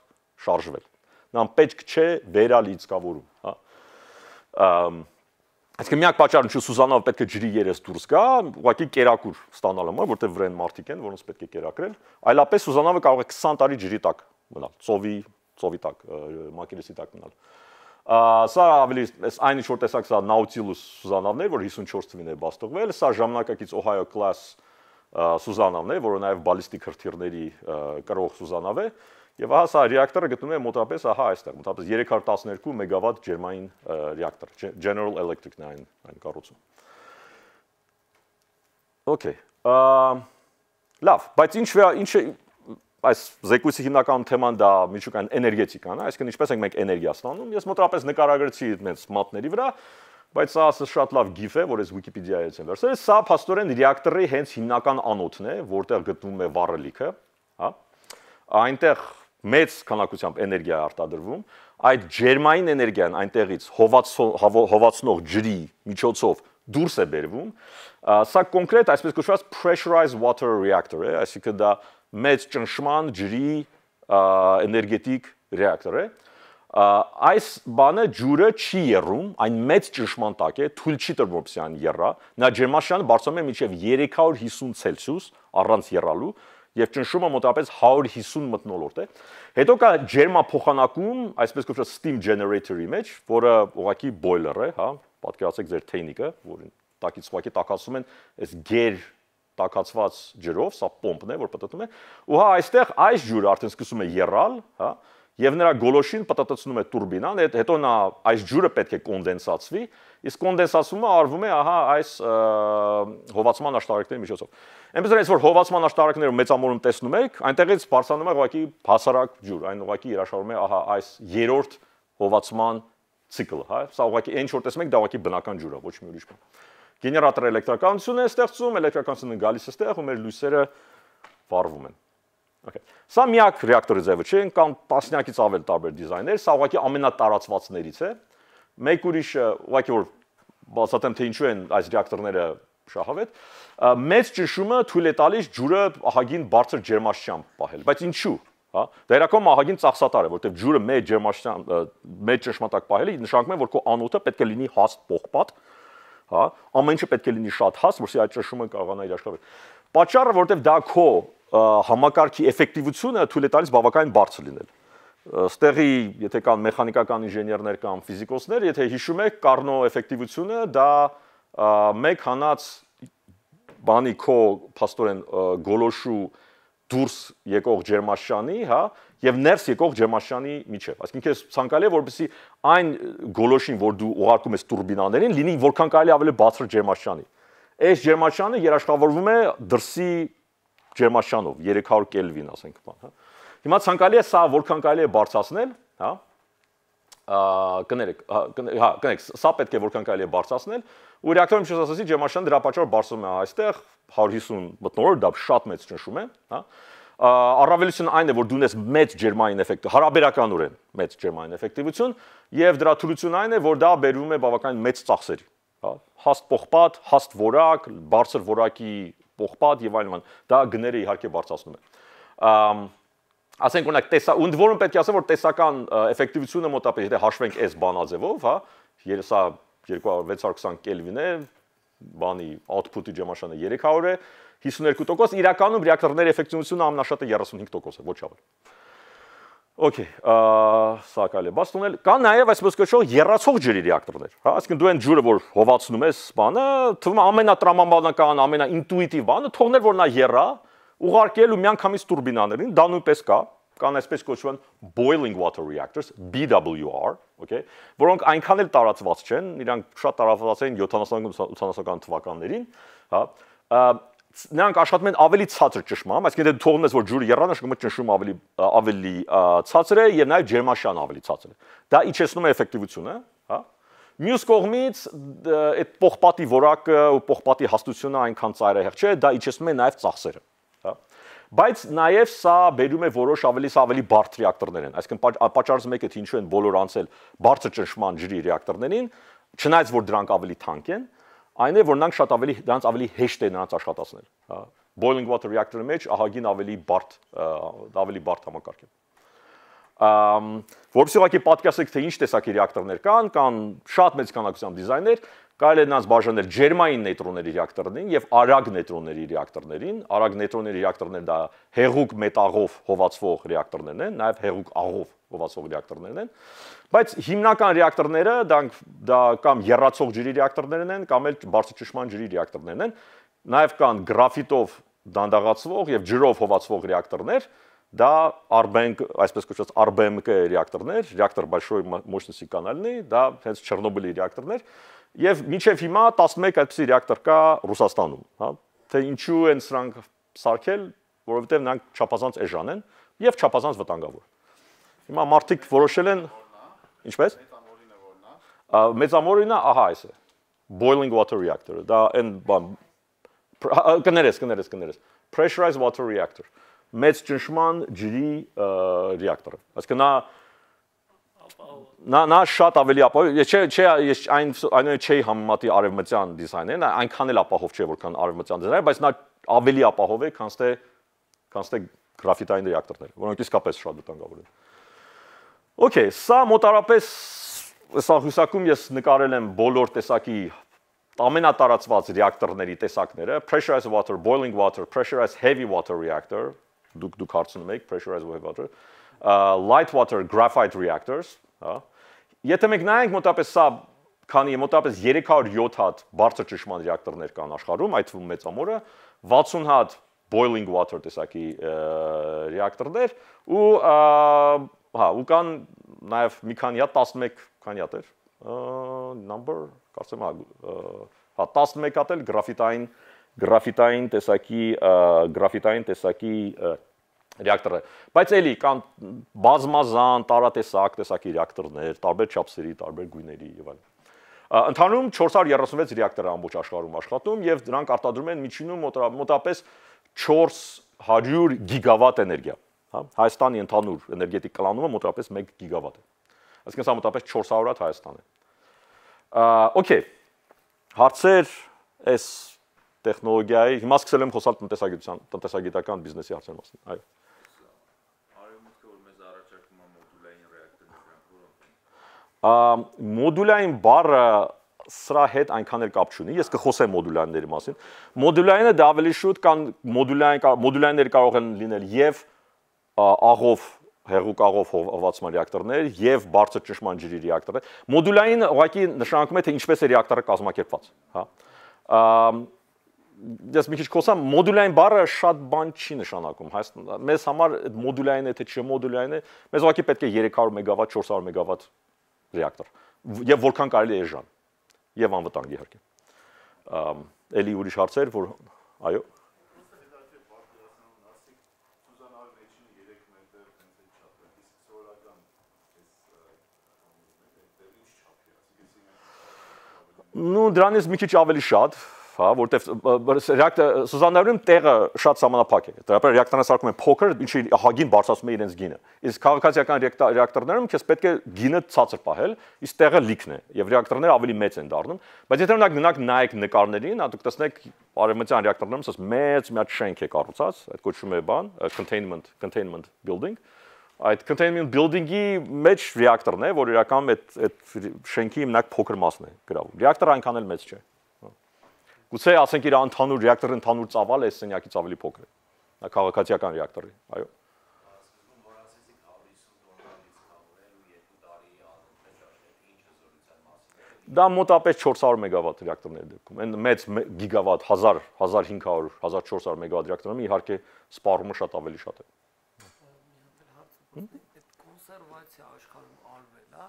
շարժվել։ Նրան պետք չէ վերալից կավորում, հա։ Ամ Այսինքն միակ պատճառն չէ Սուզանով պետք է ջրի երես դուրս գա, ուղղակի կերակուր ստանալ համար, որտեղ վրեն մարդիկ են, որոնց պետք է կերակրել, այլապես Սուզանովը կարող է 20 տարի ջրի տակ մնալ, ծովի, ծովի տակ, մակերեսի տակ մնալ։ Սա ավելի այս այն ինչ որ տեսակ սա Nautilus Սուզանավն է, որ 54 թվին է բաստողվել, սա ժամանակակից Ohio class Սուզանավն է, որը նաև բալիստիկ հրթիռների կրող Սուզանավ է։ Ա, Եվ ահա սա ռեակտորը գտնվում է մոտավորապես ահա այստեղ, մոտավորապես 312 մեգավատ ջերմային ռեակտոր, General Electric-ն այն այն կառուցում։ Okay. Լավ, բայց ինչ ինչ այս զեկույցի հիմնական թեման դա միջուկային էներգետիկան է, այսինքն ինչպես ենք մենք էներգիա ստանում։ Ես մոտավորապես նկարագրեցի մեծ մատների վրա, բայց սա ասես շատ լավ գիֆ է, որ ես Wikipedia-ից եմ վերցրել։ Սա փաստորեն ռեակտորի հենց հիմնական անոթն է, որտեղ գտնվում է վառելիքը, հա։ Այնտեղ մեծ քանակությամբ էներգիա արտադրվում, այդ ջերմային էներգիան այնտեղից հովացնող ջրի միջոցով դուրս է բերվում։ Սա կոնկրետ այսպես կոչված pressurized water reactor է, այսինքն դա մեծ ճնշման ջրի էներգետիկ ռեակտոր է։ Այս բանը ջուրը չի երում, այն մեծ ճնշման տակ է, թույլ չի տրվում որպեսզի այն երրա։ Նա ջերմաշանը բարձրանում է մինչև 350 ցելսիուս առանց երրալու, եւ ճնշումը մոտավորապես 150 մտնոլորտ է։ Հետո կա ջերմափոխանակում, այսպես կոչված steam generator-ի մեջ, որը ուղղակի boiler է, հա, պատկերացեք ձեր թեյնիկը, որին տակից ուղղակի տակացում են այս գեր տակածված ջրով, սա պոմպն է, որ պատտում է։ Ու հա այստեղ այս ջուրը արդեն սկսում է երրալ, հա, եւ նրա գոլոշին պատտացնում է турբինան, հետ, հետո նա այս ջուրը պետք է կոնդենսացվի, իսկ կոնդենսացումը արվում է ահա այս հովացման աշտարակների միջոցով։ Այնպես որ այս որ հովացման աշտարակները մեծամորում տեսնում եք, այնտեղից բարձանում է ուղղակի հասարակ ջուր, այն ուղղակի երաշխավորում է ահա այս երրորդ հովացման ցիկլը, հա։ Սա ուղղակի ինչ որ տեսնում եք, դա ուղղակի բնական ջուր է, ոչ մի ուրիշ բան։ Գեներատորը էլեկտրականություն է ստեղծում, էլեկտրականությունը գալիս է ստեղ ու մեր լույսերը վառվում են։ Okay. Սա միակ ռեակտորի ձևը չէ, կան տասնյակից ավել տարբեր դիզայներ, սա ուղղակի ամենատարածվածներից է։ Մեկ ուրիշը, ուղղակի որ բացատրեմ թե ինչու են այս ռեակտորները շահավետ, մեծ ճնշումը թույլ է տալիս ջուրը ահագին բարձր ջերմաստիճան պահել, բայց ինչու՞, հա։ Դերակոմ ահագին ծախսատար է, որտեղ ջուրը մեծ ջերմաստիճան մեծ ճնշմատակ պահելը նշանակում է, որ քո անոթը պետք է լինի հաստ պողպատ, հա։ Ամեն ինչը պետք է լինի շատ հաստ, որսի այդ ճնշումը կարողանա իր աշխատել։ Պատճառը, որտեղ դա քո համակարգի էֆեկտիվությունը թույլ է տալիս բավականին բարձր լինել։ Ստեղի, եթե կան մեխանիկական ինժեներներ կամ ֆիզիկոսներ, եթե հիշում եք, Carnot էֆեկտիվությունը դա 1 հանած բանի քո փաստորեն գոլոշու դուրս եկող ջերմաշանի, հա, եւ ներս եկող ջերմաշանի միջև։ Այսինքն քեզ ցանկալի է որպեսի այն գոլոշին, որ դու ուղարկում ես турբինաներին, լինի որքան կարելի ավելի բարձր ջերմաշանի։ Այս ջերմաշանը երաշխավորվում է դրսի ջերմաշանով 300 կելվին, ասենք բան, հա։ Հիմա ցանկալի է սա որքան կարելի է բարձրացնել, հա։ Կներեք, հա, հա կներեք, սա պետք է որքան կարելի է բարձրացնել։ Ու ռեակտորը ինչպես ասացի, ջերմաշանը դրա պատճառով բարձրում է այստեղ 150 մտնոլորտ, դա շատ մեծ ճնշում է, հա։ Առավելությունն այն է, որ դու ունես մեծ ջերմային էֆեկտ, հարաբերականորեն մեծ ջերմային էֆեկտիվություն, եւ դրա թուլությունն այն է, որ դա բերում է բավականին մեծ ծախսերի հա հաստ պողպատ, հաստ որակ, բարձր որակի պողպատ եւ այլն։ Դա գները իհարկե բարձրացնում է։ Ասենք օրինակ տեսա ընդ որում պետք է ասեմ որ տեսական էֆեկտիվությունը մոտապես եթե հաշվենք այս բանաձևով, հա, երեսա 2620 կելվին է, բանի output-ի ջեմաշանը 300 է, 52% իրականում ռեակտորների էֆեկտիվությունը ամնաշատը 35% է, ոչ ավելի։ Okay, սակայն է։ Բայց տունել կա նաև այսպես կոչվող երրացող ջրի ռեակտորներ, հա, այսինքն դու այն ջուրը, որ հովացնում ես սպանը, թվում է ամենատրամաբանական, ամենաինտուիտիվ բանը, թողնել որ նա երրա, ուղարկել ու միանգամից турբինաներին, դա նույնպես կա, կան այսպես կոչվում boiling water reactors, BWR, okay, որոնք այնքան էլ տարածված չեն, իրանք շատ տարածված են 70-ական 80-ական թվականներին, հա, նրանք աշխատում են ավելի ցածր ճշմամ, այսինքն եթե թողնես որ ջուրը երանը շկումը ճնշում ավելի ավելի ցածր է եւ նաեւ ջերմաշան ավելի ցածր է։ Դա իջեցնում է էֆեկտիվությունը, հա։ Մյուս կողմից այդ փողպատի որակը ու փողպատի հաստությունը այնքան ծայրահեղ չէ, դա իջեցնում է նաեւ ծախսերը, հա։ Բայց նաև սա բերում է որոշ ավելի սա ավելի բարդ ռեակտորներ են, այսինքն պատճառը մեկը թե ինչու են բոլոր անցել բարձր ճնշման ջրի ռեակտորներին, չնայած որ դրանք ավելի թանկ են, Այն է, որ նրանք շատ ավելի դրանց ավելի հեշտ է նրանց աշխատացնել, հա։ Boiling water reactor-ի մեջ ահագին ավելի բարդ ավելի բարդ համակարգ է։ Ամ որովհետեւ ուղղակի պատկասեք թե ինչ տեսակի ռեակտորներ կան, կան շատ մեծ քանակությամբ դիզայներ, կարելի է նրանց բաժանել ջերմային նեյտրոնների ռեակտորներին եւ արագ նեյտրոնների ռեակտորներին։ Արագ նեյտրոնների ռեակտորներն դա հեղուկ մետաղով հովացվող ռեակտորներն են, նաեւ հեղուկ աղով հովացվող ռեակտորներն են։ Բայց հիմնական ռեակտորները դրանք դա կամ երրացող ջրի ռեակտորներն են, կամ էլ բարձրճնշման ջրի ռեակտորներն են։ Նաև կան գրաֆիտով դանդաղացվող եւ ջրով հովացվող ռեակտորներ, դա Arbenk, այսպես կոչված Arbenk ռեակտորներ, ռեակտոր большой мощности կանալնի, դա հենց Չեռնոբիլի ռեակտորներ, եւ մինչեւ հիմա 11 այդպիսի ռեակտոր կա Ռուսաստանում, հա։ Թե ինչու են սրանք սարքել, որովհետեւ նրանք չափազանց էժան են եւ չափազանց վտանգավոր։ Հիմա մարդիկ որոշել են Ինչպես։ Մեծամորինը ահա այս է։ Boiling water reactor, դա այն բան կներես, կներես, կներես։ Pressurized water reactor։ Մեծ ճնշման ջրի ռեակտորը։ Այսինքն նա նա նա շատ ավելի ապահով ես չէ չէ ես այն այն չի համեմատի արևմտյան դիզայնին այնքան էլ ապահով չէ որքան արևմտյան դիզայնը բայց նա ավելի ապահով է քան թե քան թե գրաֆիտային ռեակտորները որոնք իսկապես շատ վտանգավոր են Okay, սա մոտարապես սա հյուսակում ես նկարել եմ բոլոր տեսակի ամենատարածված ռեակտորների տեսակները, pressurized water, boiling water, pressurized heavy water reactor, դուք դուք հարցնում եք pressurized water, uh, light water graphite reactors, հա։ Եթե մենք նայենք մոտապես սա քանի է մոտապես 307 հատ բարձր ճնշման ռեակտորներ կան աշխարհում, այդ թվում մեծամորը 60 հատ boiling water տեսակի ռեակտորներ ու և, Հա, ու կան նաև մի քանի հատ 11 քանի հատ էր number կարծեմ հա հա 11 հատ էլ գրաֆիտային գրաֆիտային տեսակի գրաֆիտային տեսակի ռեակտորը։ Բայց էլի կան բազմազան տարատեսակ տեսակի ռեակտորներ, տարբեր չափսերի, տարբեր գույների եւ այլն։ Ընդհանուրում 436 ռեակտոր ամբողջ աշխարհում աշխատում եւ դրանք արտադրում են միջինում մոտապես 400 գիգավատ էներգիա հա Հայաստանի ընդհանուր էներգետիկ կլանումը մոտավորապես 1 գիգավատ է այսինքն սա մոտավորապես 400 հատ Հայաստան է օքեյ հարցեր այս տեխնոլոգիայի հիմա սկսել եմ խոսալ տնտեսագիտության տնտեսագիտական բիզնեսի հարցերի մասին այո մոդուլային բառը սրա հետ այնքան էլ կապ չունի։ Ես կխոսեմ մոդուլյանների մասին։ Մոդուլայինը դա ավելի շուտ կան մոդուլային մոդուլայիններ կարող են լինել եւ աղով հեղուկ աղով հովացման ռեակտորներ եւ բարձր ճնշման ջրի ռեակտորներ։ Մոդուլային ուղղակի նշանակում է թե ինչպես է ռեակտորը կազմակերպված, հա։ Ես մի քիչ խոսամ, մոդուլային բառը շատ բան չի նշանակում։ Հայաստան մեզ համար այդ մոդուլային է թե չմոդուլային է, մեզ ուղղակի պետք է 300 մեգավատ, 400 մեգավատ ռեակտոր եւ որքան կարելի է էժան եւ անվտանգ իհարկե։ Ամ էլի ուրիշ հարցեր, որ այո նու դրանից մի քիչ ավելի շատ, հա, որտեվ ռեակտը Սուզաննարում տեղը շատ սահմանափակ է։ Դրապես ռեակտորները սարքում են փոքր, ինչի հագին բարձրացնում է իրենց գինը։ Իսկ քաղաքացիական ռեակտորներում քեզ պետք է գինը ցածր պահել, իսկ տեղը լիքն է, եւ ռեակտորները ավելի մեծ են դառնում։ Բայց եթե օրինակ գնանք նայեք նկարներին, հա դուք տեսնեք արևմտյան ռեակտորներում ասես մեծ մի հատ շենք է կառուցած, այդ կոչվում է բան, containment, containment building այդ containment building-ի մեջ ռեակտորն է, որ իրականում այդ այդ շենքի հիմնակ փոքր մասն է գրավում։ Ռեակտորը այնքան էլ մեծ չէ։ հա։ Գուցե ասենք իր ընդհանուր ռեակտորի ընդհանուր ծավալը այս սենյակից ավելի փոքր է։ Նա քաղաքացիական ռեակտորի, այո։ Դա մոտապես 400 մեգավատ ռեակտորների դեպքում։ Այն մեծ գիգավատ 1000, 1500, 1400 մեգավատ ռեակտորները իհարկե սպառումը շատ ավելի շատ է։ Ա Այդ կոնսերվացիա աշխարհում արվել է,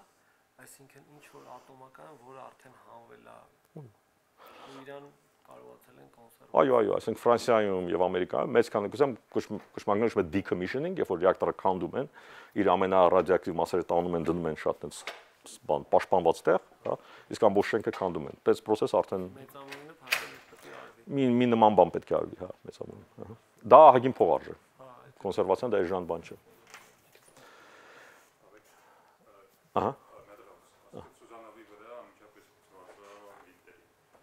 այսինքն ինչ որ ատոմական, որը արդեն հանվել է։ Ու իրան կարողացել են կոնսերվացիա։ Այո, այո, այսինքն Ֆրանսիայում եւ Ամերիկայում մեծ քանակությամբ կշմագնում շուտ decommissioning, երբ որ ռեակտորը քանդում են, իր ամենառադիակտիվ մասերը տանում են, դնում են շատ այնց բան պաշտպանված տեղ, հա, իսկ ամբողջ շենքը քանդում են։ Այս process արդեն մեծ ամենը մի մի նման բան պետք է արվի, հա, մեծամոն։ հա։ Դա ահագին փող արժե։ Կոնսերվացիան դա էժան բան չէ։ Հա Ահա։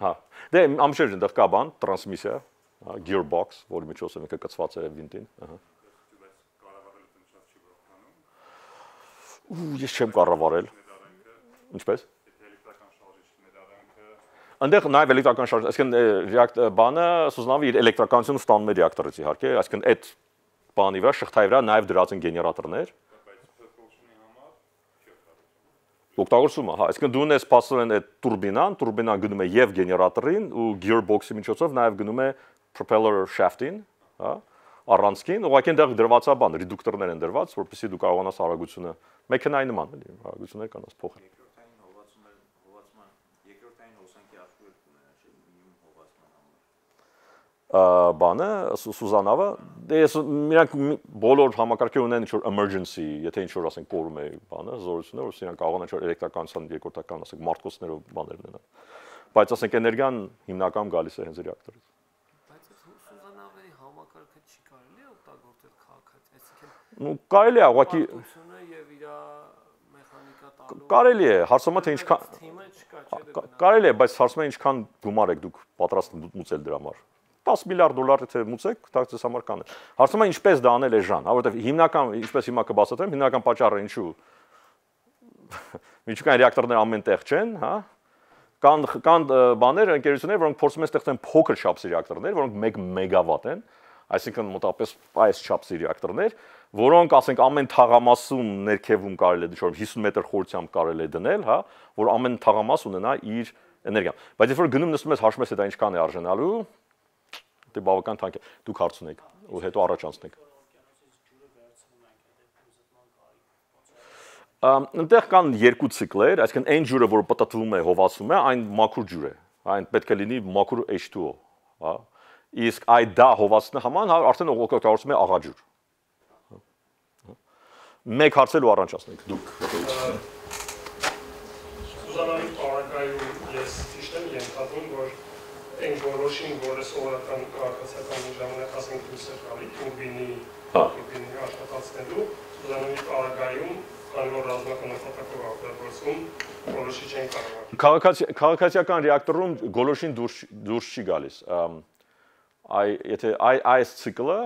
Հա։ Դե ամշերջ ընդեղ կա բան, տրանսմիսիա, gearbox, որի միջոցով ինքը կծված է վինտին, ահա։ Ու ես չեմ կառավարել։ Ինչպես։ Անդեղ նաև էլեկտրական շարժ, այսինքն ռեակտ բանը սուզնավի իր էլեկտրականությունը ստանում է ռեակտորից իհարկե, այսինքն այդ բանի վրա շղթայի վրա նաև դրած են գեներատորներ, օգտագործում է, հա, այսինքն դու ունես փաստորեն այդ турբինան, турբինան գնում է եւ գեներատորին ու gearbox-ի միջոցով նաեւ գնում է propeller shaft-ին, հա, առանցքին, ուղղակի այնտեղ դրված է բան, ռեդուկտորներ են դրված, որովհետեւ դու կարողանաս արագությունը մեքենայի նման էլի, հա, արագություններ կանաս փոխել։ բանը Սուզանավը դե ես իրանք բոլոր համակարգի ունեն ինչ որ emergency, եթե ինչ որ ասենք կորում է բանը, զորությունը, որ իրանք կարողանան ինչ որ էլեկտրականության երկրորդական, ասենք մարտկոցներով բաներ ունենան։ Բայց ասենք էներգիան հիմնականում գալիս է հենց ռեակտորից։ Բայց Սուզանավերի համակարգը չի կարելի օգտագործել քաղաքացի, այսինքն Ну կարելի է, ուղղակի եւ իր Կարելի է, հարցումը թե ինչքան դե Կարելի է, բայց հարցումը ինչքան գումար եք դուք պատրաստ մուծել դրա համար։ 10 միլիարդ դոլարի թեվմուցեք, դա ցես համար կան։ Հարցումը ինչպես դա անել է Ժան, որովհետև հիմնական ինչպես հիմա կբացատրեմ, հիմնական պատճառը ինչու միջուկային ռեակտորները ամենտեղ չեն, հա, կան կան բաներ, ընկերություններ, որոնք փորձում են ստեղծեն փոքր չափսի ռեակտորներ, որոնք 1 մեգավատ են, այսինքն մոտապես այս չափսի ռեակտորներ, որոնք ասենք ամեն թաղամասում ներքևում կարելի է դժոր 50 մետր խորությամբ կարելի է դնել, հա, որ ամեն թաղամաս ունենա իր էներգիան։ Բայց երբ որ գնում նստում ես հաշվում ես դա ինչքան է արժանալու, դե բավական թանկ է։ Դուք հարցնեք, ու հետո առաջ անցնեք։ Այնտեղ կան երկու ցիկլեր, այսինքն այն ջուրը, որ պատտվում է, հովացում է, այն մաքուր ջուր է։ Այն պետք է լինի մաքուր H2O, հա։ Իսկ այ դա հովացնի համար հա, արդեն օգտագործում է աղաջուր։ հա։ Մեկ հարցել ու առաջ ասնենք դուք։ Սուզանային բարակայում ես ճիշտ եմ ենթադրում, որ ենք որոշին, որ այս օրական քաղաքացիական ժամանակ ասենք դուրսեր գալի Ռուբինի Ռուբինի հա։ աշխատացնելու, Սուզանովի Արագայում քանի որ ռազմական նպատակով արտադրվում որոշիչ են կարող։ Քաղաքացի քաղաքացիական ռեակտորում գոլոշին դուրս դուրս չի գալիս։ Այ եթե այ այս ցիկլը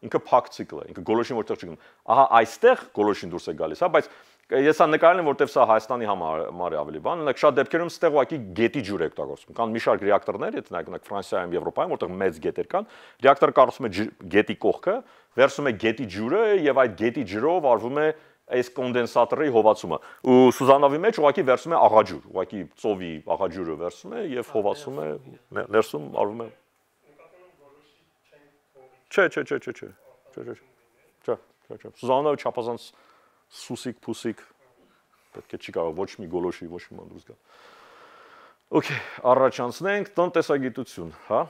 ինքը փակ ցիկլ է, ինքը գոլոշին որտեղ չի գնում։ Ահա այստեղ գոլոշին դուրս է գալիս, հա, բայց Ես այն նկարել եմ, որտեվ սա Հայաստանի համար է ավելի բան, նա շատ դեպքերում ստեղ ուղակի գետի ջուր եք տակորցում։ Կան մի շարք ռեակտորներ, եթե նայեք նայեք Ֆրանսիայում, Եվրոպայում, որտեղ մեծ գետեր կան, ռեակտորը կառուցում է գետի կողքը, վերցում է գետի ջուրը եւ այդ գետի ջրով արվում է այս կոնդենսատորի հովացումը։ Ու Սուզանովի մեջ ուղակի վերցում է աղաջուր, ուղակի ծովի աղաջուրը վերցում է եւ հովացում է ներսում արվում է։ Չէ, չէ, չէ, չէ, չէ։ Չէ, չէ։ Չէ, չէ։ Սուզանովը չափազանց սուսիկ փուսիկ պետք է չի կարող ոչ մի գոլոշի, ոչ մի բան դուրս գա։ Okay, առաջ անցնենք տնտեսագիտություն, հա։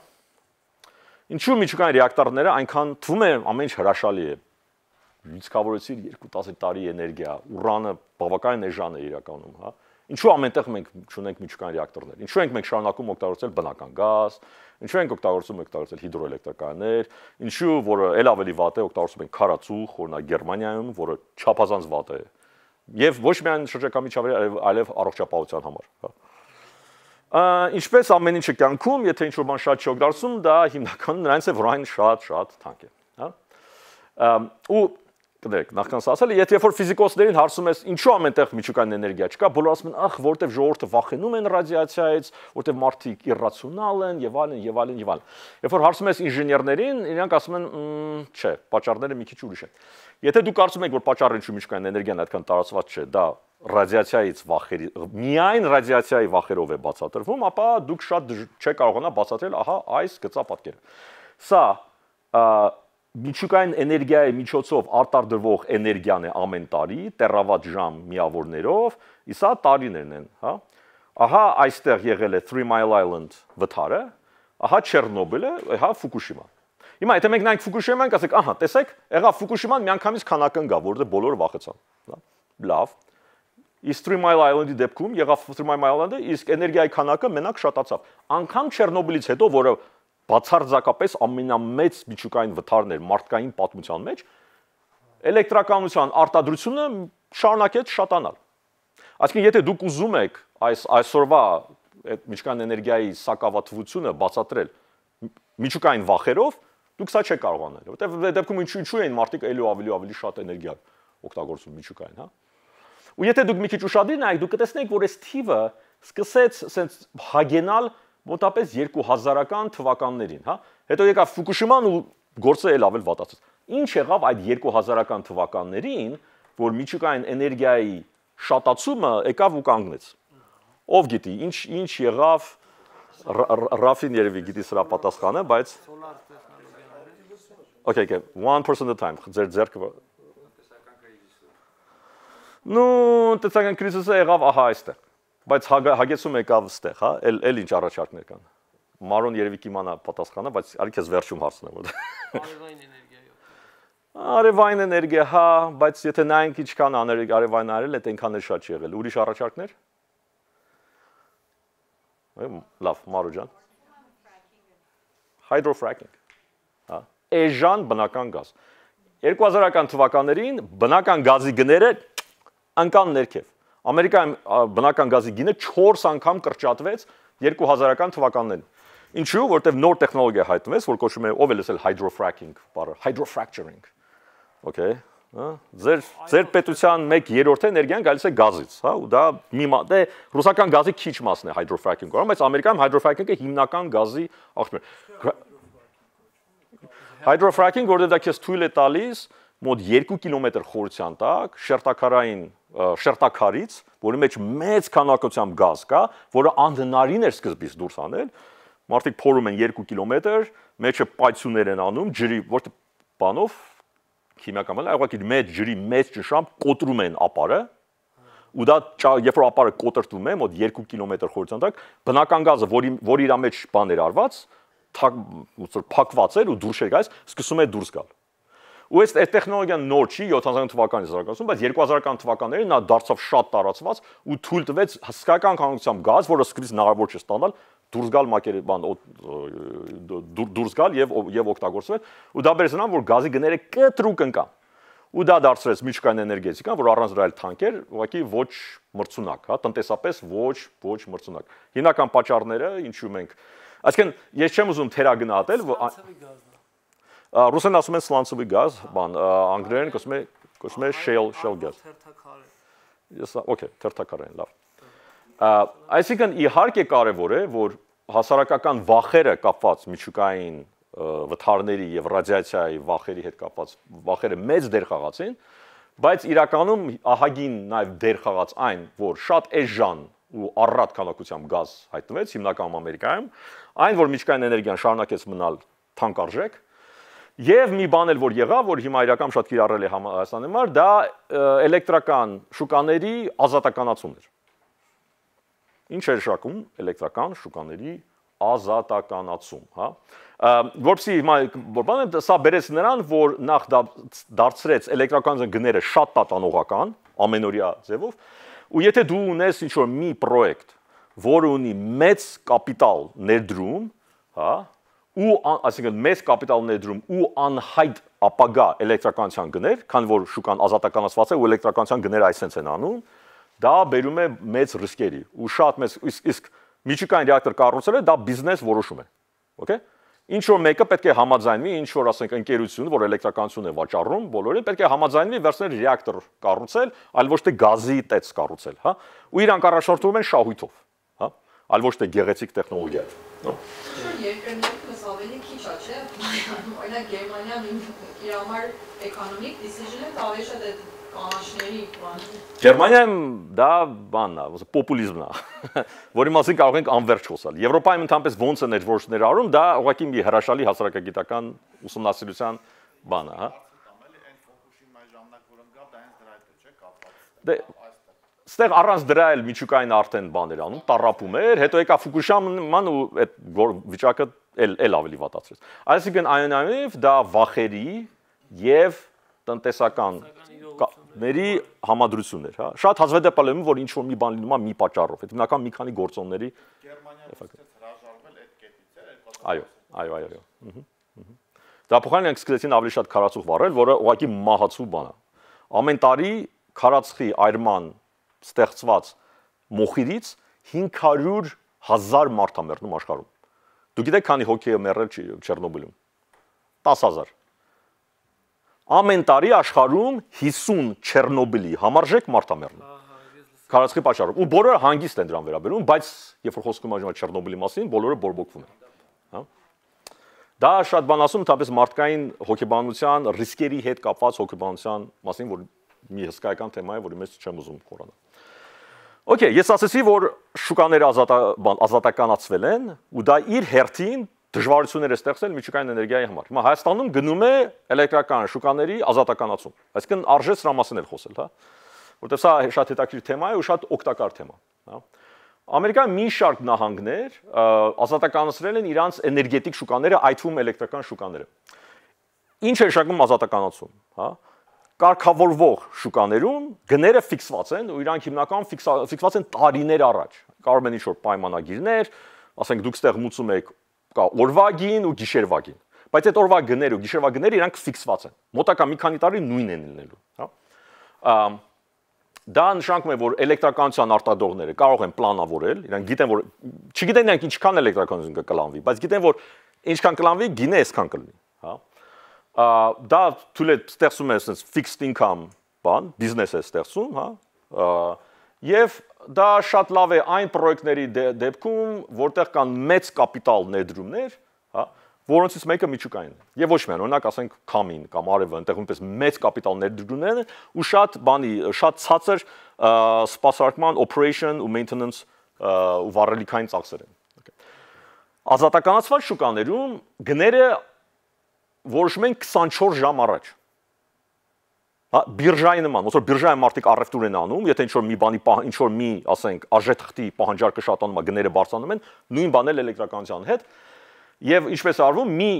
Ինչու միջուկային ռեակտորները այնքան թվում է ամեն ինչ հրաշալի է։ Լիցքավորեցիր 2-10 տարի էներգիա, ուրանը բավականին էժան է իրականում, հա։ Ինչու ամենտեղ մենք չունենք միջուկային ռեակտորներ։ Ինչու ենք մենք շարունակում օգտագործել բնական գազ, Ինչու ենք օգտագործում օգտագործել հիդրոէլեկտրականներ, ինչու որը ել ավելի վատ է օգտագործում են քարացուխ, օրինակ Գերմանիայում, որը չափազանց վատ է։ Եվ ոչ միայն շրջակա միջավայրի, այլև առողջապահության համար, հա։ Ինչպես ամեն ինչը կյանքում, եթե ինչ-որ բան շատ չօգտագործում, դա հիմնականում նրանից է, որ այն շատ-շատ թանկ է, հա։ Ու կդրեք նախքան ասել եթե երբ որ ֆիզիկոսներին հարցում ես ինչու ամենտեղ միջուկային էներգիա չկա բոլորը ասում են ախ որտեվ ժողովուրդը վախենում են ռադիացիայից որտեվ մարդիկ իրացիոնալ են եւ այլն եւ այլն եւ այլն երբ որ հարցում ես ինժեներներին իրանք ասում են չէ պատճառները մի քիչ ուրիշ են եթե դու կարծում ես որ պատճառը ինչու միջուկային էներգիան այդքան տարածված չէ դա ռադիացիայից վախերի միայն ռադիացիայի վախերով է բացատրվում ապա դուք շատ չեք կարողանա բացատրել ահա այս գծապատկերը սա միջուկային էներգիայի միջոցով արտարդրվող էներգիան է ամեն տարի տերավատ ժամ միավորներով, իսա տարիներն են, հա։ Ահա այստեղ եղել է Three Mile Island վթարը, ահա Չեռնոբիլը, հա Ֆուկուշիմա։ Հիմա եթե մենք նայենք Ֆուկուշիման, կասեք, ահա, տեսեք, եղա Ֆուկուշիման միանգամից քանակն գա, որտեղ բոլորը վախեցան, հա։ Լավ։ Իսկ Three Mile Island-ի դեպքում եղավ Three Mile Island-ը, իսկ էներգիայի քանակը մենակ շատացավ։ Անկամ Չեռնոբիլից հետո, որը բացարձակապես ամենամեծ միջուկային վթարն էր մարդկային պատմության մեջ, էլեկտրականության արտադրությունը շարունակեց շատանալ։ Այսինքն եթե դուք ուզում եք այս այսօրվա այդ միջկան էներգիայի սակավաթվությունը բացատրել միջուկային վախերով, դուք սա չեք կարող անել, որտեվ դե դեպքում ինչու ինչու են մարդիկ ելու ավելի ավելի շատ էներգիա օգտագործում միջուկային, հա։ Ու եթե դուք մի քիչ ուշադիր նայեք, դուք կտեսնեք, որ այս թիվը սկսեց սենց հագենալ 0.5 մոտապես 2000-ական թվականներին, հա։ Հետո եկավ Ֆուկուշիման ու գործը ել ավել վատացած։ Ինչ եղավ այդ 2000-ական թվականներին, որ միջուկային էներգիայի շատացումը եկավ ու կանգնեց։ Ով գիտի, ինչ ինչ եղավ Ռաֆին երևի գիտի սրա պատասխանը, բայց Okay, okay. One person at a time. Ձեր ձերքը Ну, տեսական կրիզիսը եղավ ահա այստեղ։ Բայց հագեցում եկավ ստեղ, հա, էլ էլ ինչ առաջարկներ կան։ Մարոն երևի կիմանա պատասխանը, բայց արի քեզ վերջում հարցնեմ որ։ Արևային էներգիայով։ Արևային էներգիա, հա, բայց եթե նայենք ինչ կան արևային արել, այդ այնքան էլ շատ չի եղել։ Ուրիշ առաջարկներ։ Լավ, Մարո ջան։ Hydrofracking։ Հա։ Էժան բնական գազ։ 2000-ական թվականներին բնական գազի գները անկան ներքև Ամերիկայում բնական գազի գինը 4 անգամ կրճատվեց 2000-ական թվականներին։ Ինչու՞, որտեվ նոր տեխնոլոգիա հայտնվեց, որ կոչվում է ով էլ էսել hydrofracking, բառը hydrofracturing։ Okay, հա ձեր ձեր պետության 1/3-ը էներգիան գալիս է գազից, հա, ու դա մի դե ռուսական գազի քիչ մասն է hydrofracking-ը, բայց Ամերիկայում hydrofracking-ը հիմնական գազի աղբյուր։ Hydrofracking, որտեղ դա քեզ թույլ է տալիս մոտ 2 կիլոմետր խորության տակ շերտակարային շերտակարից, որի մեջ մեծ քանակությամբ գազ կա, որը անհնարին էր սկզբից դուրս անել, մարդիկ փորում են 2 կիլոմետր, մեջը պայծուներ են անում, ջրի ոչ թե բանով քիմիական բան, այլ ուղղակի մեծ ջրի մեծ ճշամբ կոտրում են ապարը, ու դա երբ որ ապարը կոտրտում է մոտ 2 կիլոմետր խորցանտակ, բնական գազը, որի որ իր մեջ բաներ արված, թակ ոնց որ փակված էր ու դուրս եկած, սկսում է դուրս գալ։ Ու այս այս տեխնոլոգիան նոր չի 7000 թվականից զարգացում, բայց 2000-ական թվականներին նա դարձավ շատ տարածված ու թույլ տվեց հսկական քանակությամբ գազ, որը սկզբից հնարավոր չէ ստանալ, դուրս գալ մակերման դուրս գալ եւ եւ օգտագործվել ու դա բերեց նրան, որ գազի գները կտրուկ ընկան։ Ու դա դարձրեց միջկային էներգետիկան, որ առանց դրա էլ թանկ էր, ուղղակի ոչ մրցունակ, հա, տնտեսապես ոչ ոչ մրցունակ։ Հիմնական պատճառները, ինչու մենք Այսինքն ես չեմ ուզում թերագնահատել, որ Ռուսերեն ասում են սլանցովի գազ, բան, անգլերեն կոչվում է կոչվում է shale shale gas։ Ես օքեյ, թերթակարեն, լավ։ Այսինքն իհարկե կարևոր է, որ հասարակական վախերը կապված միջուկային վթարների եւ ռադիացիայի վախերի հետ կապված վախերը մեծ դեր խաղացին, բայց իրականում ահագին նաեւ դեր խաղաց այն, որ շատ էժան ու առատ քանակությամբ գազ հայտնվեց հիմնականում Ամերիկայում, այն որ միջկային էներգիան շարունակեց մնալ թանկարժեք, Եվ մի բան էլ որ եղավ, որ հիմա իրական շատ կիրառել է Հայաստանի համար, դա էլեկտրական շուկաների ազատականացումն էր։ Ինչ էր շակում էլեկտրական շուկաների ազատականացում, հա։ Որպեսզի հիմա որ բանը սա բերեց նրան, որ նախ դա դարձրեց էլեկտրական գները շատ տատանողական ամենօրյա ձևով, ու եթե դու ունես ինչ որ մի պրոյեկտ, որը ունի մեծ կապիտալ ներդրում, հա, ու այսինքն մեծ կապիտալ ներդրում ու անհայտ ապագա էլեկտրականության գներ, քան որ շուկան ազատականացված է ու էլեկտրականության գները այսենց են անում, դա բերում է մեծ ռիսկերի ու շատ մեծ իսկ, իսկ միջիկային ռեակտոր կառուցելը դա բիզնես որոշում է։ Okay ինչ որ մեկը պետք է համաձայնվի, ինչ որ ասենք ընկերություն, որ էլեկտրականություն է վաճառում, բոլորին պետք է համաձայնվի վերցնել ռեակտոր կառուցել, այլ ոչ թե գազի տեծ կառուցել, հա։ Ու իրանք առաջնորդվում են շահույթով, հա, այլ ոչ թե գեղեցիկ տեխնոլոգիայով։ հա? Շուտ երկրներ ավելի քիչ է, չէ՞։ Օրինակ Գերմանիան իր համար economic decision-ը ավելի շատ է կանաչների բան։ Գերմանիայում դա բանն է, ոնց պոպուլիզմն է, որի մասին կարող ենք անվերջ խոսալ։ Եվրոպայում ընդհանրապես ոնց է ներդրողներ արում, դա ուղղակի մի հրաշալի հասարակագիտական ուսումնասիրության բան հա։ է, հա։ Դե Ստեղ առանց դրա էլ միջուկային արդեն բաներ անում, տարապում էր, հետո եկա Ֆուկուշաման ու այդ վիճակը էլ էլ ավելի վատացրեց։ Այսինքն այնուամենայնիվ դա վախերի եւ տնտեսական ների համադրություն էր, հա։ Շատ հազվադեպալ եմ, որ ինչ որ մի բան լինում է մի պատճառով։ Այդ հիմնական մի քանի գործոնների Գերմանիայից հրաժարվել այդ կետից էր 2000։ Այո, այո, այո, այո։ Ուհ։ Դա փոխանցենք սկսեցին ավելի շատ քարացուղ վառել, որը ուղղակի մահացու բան է։ Ամեն տարի քարացխի այրման ստեղծված մոխիրից 500 հազար մարդ է մեռնում աշխարհում։ Դու գիտեք քանի հոգի է մեռել Չեռնոբիլում։ 10000 Ամեն տարի աշխարհում 50 Չեռնոբիլի համարժեք մարդ է մեռնում։ Քարածքի պատճառով ու բոլորը հանգիստ են դրան վերաբերվում, բայց երբ որ խոսքում այժմ Չեռնոբիլի մասին, բոլորը բորբոքվում են։ Հա։ Դա շատ բան ասում, թապես մարդկային հոգեբանության ռիսկերի հետ կապված հոգեբանության մասին, որ մի հսկայական թեմա է, որի մեջ չեմ ուզում խորանալ։ Okay, ես ասացի, որ շուկաները ազատական ազատականացվել են ու դա իր հերթին դժվարություններ է ստեղծել միջուկային էներգիայի համար։ Հիմա Հայաստանում գնում է էլեկտրական շուկաների ազատականացում։ Այսինքն արժե սրա մասին էլ խոսել, հա։ Որտեւ սա շատ հետաքրքիր թեմա է ու շատ օգտակար թեմա, հա։ Ամերիկան մի շարք նահանգներ ազատականացրել են իրանց էներգետիկ շուկաները, այդ թվում էլեկտրական շուկաները։ Ինչ է շակում ազատականացում, հա կարգավորվող շուկաներում գները ֆիքսված են ու իրանք հիմնական ֆիքսված են տարիներ առաջ։ Կարող են ինչ-որ պայմանագիրներ, ասենք դուք ստեղ մուծում եք կա օրվագին ու գիշերվագին, բայց այդ օրվա գները ու գիշերվա գները իրանք ֆիքսված են։ Մոտակա մի քանի տարի նույնն են լինելու, հա։ Դա նշանակում է, որ էլեկտրականության արտադրողները կարող են պլանավորել, իրանք գիտեն, որ չգիտեն իրանք ինչքան էլեկտրականություն կկլանվի, բայց գիտեն, որ ինչքան կլանվի, գինը այսքան կլինի, հա դա թույլ է ստեղծում է sense fixed income բան, բիզնես է ստեղծում, հա։ Եվ դա շատ լավ է այն պրոյեկտների դե-, դեպքում, որտեղ կան մեծ կապիտալ ներդրումներ, հա, որոնցից մեկը միջուկային է։ Եվ ոչ միայն, օրինակ, ասենք Քամին կամ Արևը, այնտեղ ունպես մեծ կապիտալ ներդրումներ են ու շատ բանի, շատ ցածր սպասարկման operation ու maintenance ու վառելիքային ծախսեր են։ Ազատականացված շուկաներում գները որոշում են 24 ժամ առաջ։ Հա բիրժայի նման, ոնց որ բիրժայում մարդիկ առևտուր են անում, եթե ինչ որ մի բանի ինչ որ մի, ասենք, արժեթղթի պահանջարկը շատանում է, գները բարձրանում են, նույն բանը էլեկտրականության հետ։ Եվ ինչպես արվում, մի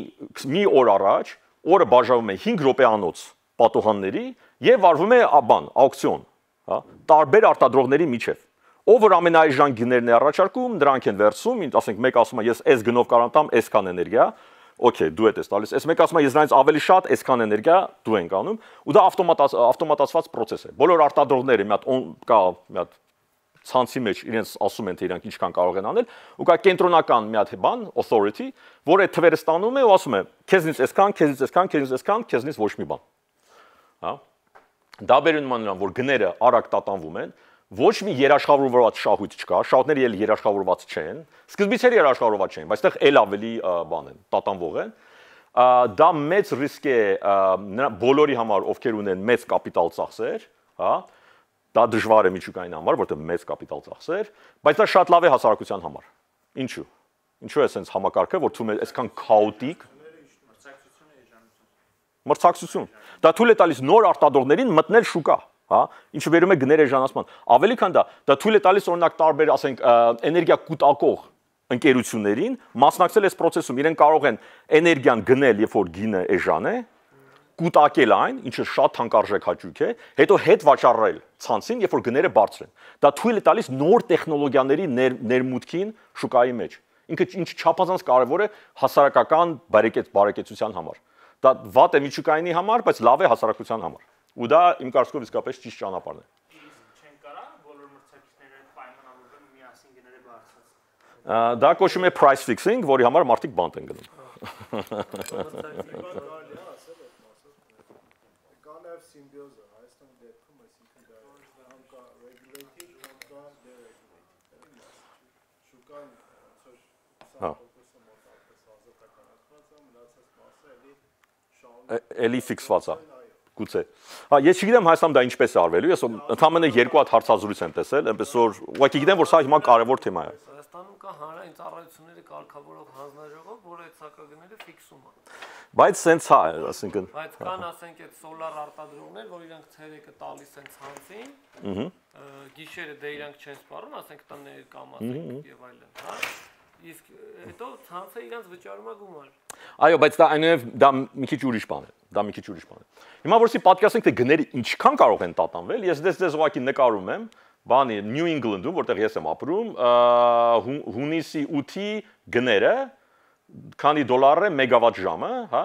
մի օր առաջ օրը բաժանվում է 5 րոպեանոց պատուհանների եւ արվում է բան, աուկցիոն, հա, տարբեր արտադրողների միջև ով որ ամենաիժան գներն է առաջարկում, դրանք են վերցում, ասենք մեկ ասում է ես այս գնով կարանտամ, այսքան էներգիա, օքեյ, դու ես տալիս։ Այս մեկը ասում է, ես նրանից ավելի շատ, այսքան էներգիա դու ենք անում, ու դա ավտոմատաս ավտոմատացված process է։ Բոլոր արտադրողները մի հատ կա մի հատ ցանցի մեջ իրենց ասում են թե իրանք ինչքան կարող են անել, ու կա կենտրոնական մի հատ բան, authority, որը թվերը ստանում է ու ասում է, քեզնից այսքան, քեզնից այսքան, քեզնից այսքան, քեզնից ոչ մի բան։ Հա։ Դա բերում է նրան, որ գները արագ տատանվում են, ոչ մի երաշխավորված շահույթ չկա, շահույթները ել երաշխավորված չեն, սկզբից էլ երաշխավորված չեն, բայց այդտեղ ել ավելի բան են, տատանվող են։ Դա մեծ ռիսկ է բոլորի համար, ովքեր ունեն մեծ կապիտալ ծախսեր, հա, դա դժվար է միջուկային համար, որտեղ մեծ կապիտալ ծախսեր, բայց դա շատ լավ է հասարակության համար։ Ինչու՞։ Ինչու է սենց համակարգը, որ թվում է այսքան քաոտիկ մրցակցություն։ Դա թույլ է տալիս նոր արտադրողներին մտնել շուկա հա, ինչը վերում է գները ժանասման։ Ավելի քան դա, դա թույլ է տալիս օրինակ տարբեր, ասենք, էներգիա կուտակող ընկերություններին մասնակցել այս process-ում, իրեն կարող են էներգիան գնել, երբ որ գինը էժան է, կուտակել այն, ինչը շատ թանկարժեք հաճույք է, հետո հետ վաճառել ցանցին, երբ որ գները բարձր են։ Դա թույլ է տալիս նոր տեխնոլոգիաների ներ, ներմուտքին շուկայի մեջ։ Ինքը ինչ չափազանց կարևոր է հասարակական բարեկեց բարեկեցության համար։ Դա վատ է միջուկայինի համար, բայց լավ է հասարակության համար։ Ու դա իմ կարծիքով իսկապես ճիշտ ճանապարհն է։ Չեն կարա բոլոր մրցակիցները պայմանավորվում միասին գները բարձրացնել։ Դա կոչվում է price fixing, որի համար մարդիկ բանտ են գնում։ Կա նաև սիմբիոզը Հայաստանի դեպքում, այսինքն դա համ կա regulated, համ կա deregulated։ Շուկան հա էլի ֆիքսված է գուցե։ Հա, ես չգիտեմ Հայաստանում դա ինչպես է արվելու, ես ընդամենը երկու հատ հարցազրույց եմ տեսել, այնպես որ ուղղակի գիտեմ, որ սա հիմա կարևոր թեմա է։ Հայաստանում կա հանրային ծառայությունների կարգավորող հանձնաժողով, որը այդ ցակագները ֆիքսում է։ Բայց սենց հա, ասենքն։ Բայց կան ասենք այդ սոլար արտադրողներ, որ իրանք ցերեկը տալիս են ցանցին։ Ահա։ Գիշերը դե իրանք չեն սպառում, ասենք տները կամ ասենք եւ այլն, հա իսկ հետո ցանցը իրանց վճարում է գումար։ Այո, բայց դա այնուհետ դա մի քիչ ուրիշ բան է, դա մի քիչ ուրիշ բան է։ Հիմա որսի պատկերացնենք թե գները ինչքան կարող են տատանվել, ես դες դες ուղակի նկարում եմ, բանի New England-ում, որտեղ ես եմ ապրում, հունիսի 8-ի գները քանի դոլար է մեգավատ ժամը, հա։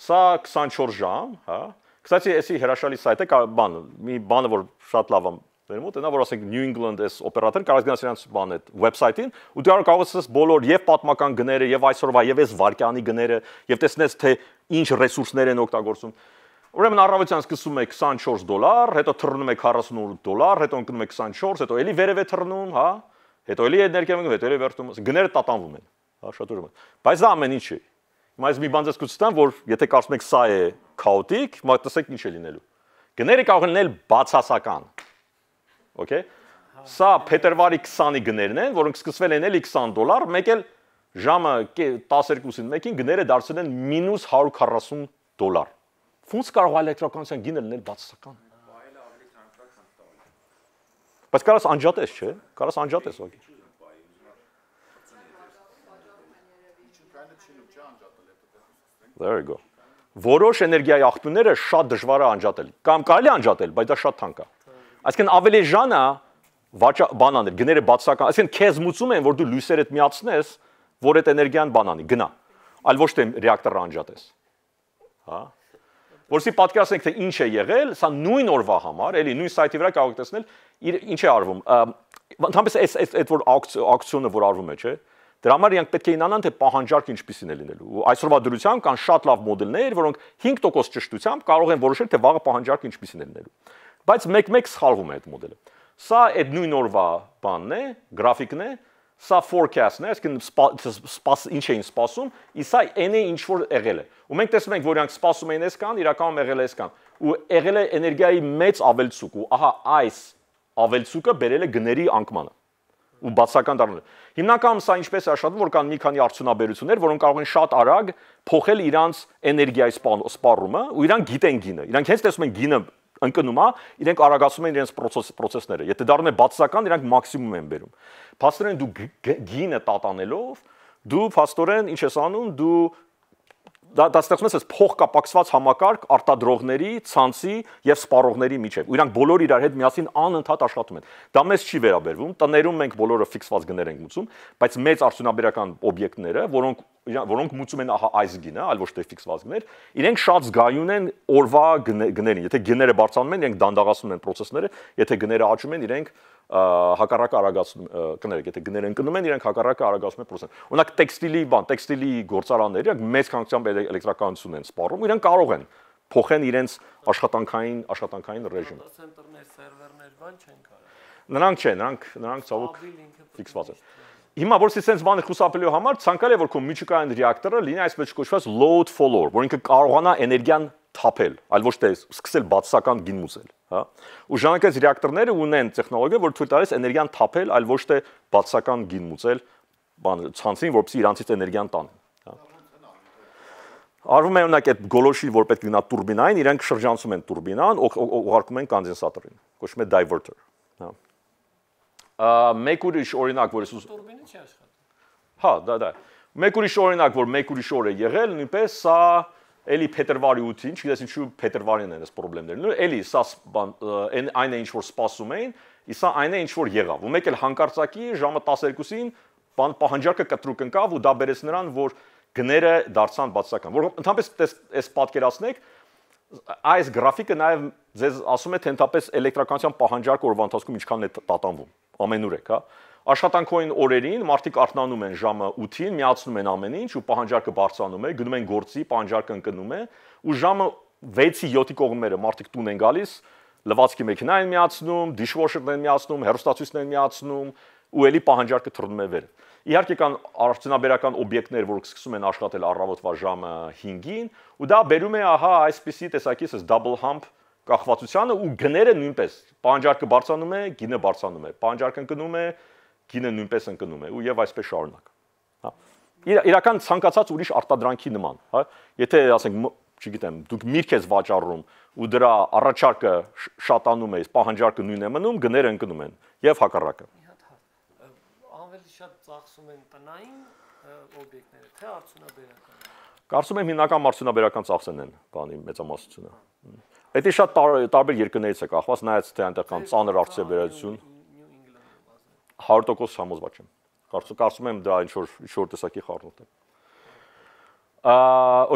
Սա 24 ժամ, հա։ Կստացի, էսի հրաշալի սայթ է, բան, մի բանը որ շատ լավ եմ մեր մոտ այնա որ ասենք New England էս օպերատոր կարող ես գնաս իրանց բան այդ վեբսայթին ու դու կարող ես բոլոր եւ պատմական գները եւ այսօրվա եւ այս վարկյանի գները եւ տեսնես թե ինչ ռեսուրսներ են օգտագործում Ուրեմն առավոտյան սկսում է 24 դոլար, հետո թռնում է 48 դոլար, հետո ընկնում է 24, հետո էլի վերև է թռնում, հա, հետո էլի ներքևում, հետո էլի վերթում, գները տատանվում են, հա, շատ ուրեմն։ Բայց դա ամեն ինչ է։ Հիմա այս մի բան ձեզ կուստան, որ եթե կարծում եք սա է քաոտիկ, մա տեսեք ինչ է լինելու։ Գները կարող են լինել բացասական, Okay։ Սա փետրվարի 20-ի գներն են, որոնք սկսվել են էլի 20 դոլար, մեկ էլ ժամը 12-ին մեկին գները դարձել են -140 դոլար։ Ֆունս կարող է էլեկտրականության գինը լինել բացասական։ Բայց կարաս անջատես, չէ՞։ Կարաս անջատես, օքի։ There you go։ Որոշ էներգիայի աղբյուրները շատ դժվար է անջատել։ Կամ կարելի անջատել, բայց դա շատ թանկ է։ Այսինքն ավելի ժանա բանաներ, գները բացական, այսինքն քեզ մուծում են, որ դու լույսերը միացնես, որ այդ էներգիան բանանի, գնա։ Այլ ոչ թե ռեակտորը անջատես։ Հա։ Որսի պատկերացնենք թե ինչ է եղել, սա նույն օրվա համար, էլի նույն սայթի վրա կարող եք տեսնել, իր ինչ է արվում։ Ընդհանրապես այս այս այդ որ ակցիոնը որ արվում է, չէ՞։ Դրա համար իրանք պետք է ինանան թե պահանջարկը ինչպիսին է լինելու։ Ու այսօրվա դրությամբ կան շատ լավ մոդելներ, որոնք 5% ճշտությամբ կարող են որոշել թե վաղը պահանջարկը ինչպիսին է լինելու։ Բայց մեկ-մեկ սխալվում է այդ մոդելը։ Սա այդ նույն օրվա բանն է, գրաֆիկն է, սա forecast-ն է, այսինքն սպաս ինչ էին սպասում, իսա n-ը ինչ որ եղել է։ Ու մենք տեսնում ենք, որ իրանք սպասում էին այսքան, իրականում եղել է այսքան։ Ու եղել է էներգիայի մեծ ավելցուկ ու ահա այս ավելցուկը բերել է գների անկմանը ու բացական դառնալը։ Հիմնականում սա ինչպես է աշխատում, որ կան մի քանի արդյունաբերություններ, որոնք կարող են շատ արագ փոխել իրանց էներգիայի սպառումը, ու իրանք գիտեն գինը։ Իրանք հենց տեսնում են գինը ընկնում է, հա, իրենք արագացում են իրենց process-ները։ Եթե դառնա բացական, իրենք մաքսիմում են բերում։ Փաստորեն դու գինը տատանելով, դու փաստորեն ինչ ես անում, դու դա դա ստեղծում ես փոխկապակցված համակարգ արտադրողների, ցանցի եւ սպառողների միջեւ։ Ու իրանք բոլորը իրար հետ միասին անընդհատ աշխատում են։ Դա մեզ չի վերաբերվում։ Տներում մենք բոլորը ֆիքսված գներ ենք մուծում, բայց մեծ արդյունաբերական օբյեկտները, որոնք որոնք մուծում են ահա այս գինը, այլ ոչ թե ֆիքսված գներ, իրենք շատ զգայուն են օրվա գներին։ Եթե գները բարձանում են, իրենք դանդաղացնում են process-ները, եթե գները աճում են, իրենք հակառակը արագացնում կներեք, եթե գները ընկնում են, իրենք հակառակը արագացնում են process-ը։ Օրինակ տեքստիլի բան, տեքստիլի գործարանները իրենք մեծ քանակությամբ էլեկտրականություն են սպառում, իրենք կարող են փոխեն իրենց աշխատանքային աշխատանքային ռեժիմը։ Դատա սենտրներ, սերվերներ բան չեն կարող։ Նրանք չեն, նրանք նրանք ցավոք ֆիքսված են։ Հիմա որսի sense բանը խուսափելու համար ցանկալի է որ քո միջուկային ռեակտորը լինի այսպես կոչված load follower, որ ինքը կարողանա էներգիան թափել, այլ ոչ թե սկսել բացասական գին մուսել, հա։ Ու ժամանակից ռեակտորները ունեն տեխնոլոգիա, որ թույլ տալիս էներգիան թափել, այլ ոչ թե բացասական գին մուսել, բան ցանցին, որպեսզի իրանցից էներգիան տանեն, հա։ Արվում է օրինակ այդ գոլորշի, որ պետք լինա турբինային, իրանք շրջանցում են турբինան, ուղարկում են կոնդենսատորին, կոչվում է diverter, հա մեկ ուրիշ օրինակ, որ ես տուրբինը չի աշխատում։ Հա, դա դա։ Մեկ ուրիշ օրինակ, որ մեկ ուրիշ օր է եղել, նույնպես սա էլի փետրվարի 8-ին, չգիտես ինչու փետրվարին են այս խնդիրներն ու էլի սա այն է ինչ որ սпасում էին, իսա այն է ինչ որ եղավ։ Ու մեկ էլ հանկարծակի ժամը 12-ին բան պահանջարկը կտրուկ ընկավ ու դա բերեց նրան, որ գները դարձան բացական։ Որ ընդհանրապես այս պատկերացնեք, այս գրաֆիկը նաև ձեզ ասում է թե ընդհանրապես էլեկտրականության պահանջարկը օրվա ընթացքում ինչքան է տատանվում ամենուր է, հա։ Աշխատանքային օրերին մարդիկ արթնանում են ժամը 8-ին, միացնում են ամեն ինչ ու պահանջարկը բարձրանում է, գնում են գործի, պահանջարկը ընկնում է ու ժամը 6-ի 7-ի կողմերը մարդիկ տուն են գալիս, լվացքի մեքենային միացնում, dishwasher-ն են միացնում, հեռուստացույցն են միացնում ու ելի պահանջարկը թռնում է վեր։ Իհարկե կան արդյունաբերական օբյեկտներ, որոնք սկսում են աշխատել առավոտվա ժամը 5-ին ու դա բերում է ահա այսպիսի տեսակի ասես double hump կախվածությանը ու գները նույնպես։ Պանջարկը բարձանում է, գինը բարձանում է, պանջարկը ընկնում է, գինը նույնպես ընկնում է ու եւ այսպես շարունակ։ Հա։ Իրական ցանկացած ուրիշ արտադրանքի նման, հա։ Եթե ասենք, չգիտեմ, դուք միրգ ես վաճառում ու դրա առաջարկը շատանում է, պահանջարկը նույնն է մնում, գները ընկնում են եւ հակառակը։ Ավելի շատ ծախսում են տնային օբյեկտները, թե արդյունաբերական։ Կարծում եմ հիմնական արդյունաբերական ծախսեն են բանի մեծամասնությունը։ Հա Դա շատ տարբեր երկրներից է կախված, նայած թե այնտեղ կան ծանր արդյունաբերություն։ 100% համոզված չեմ։ Կարծում կարծում եմ դա ինչ որ ինչ որ տեսակի խառնուրդ է։ Ա,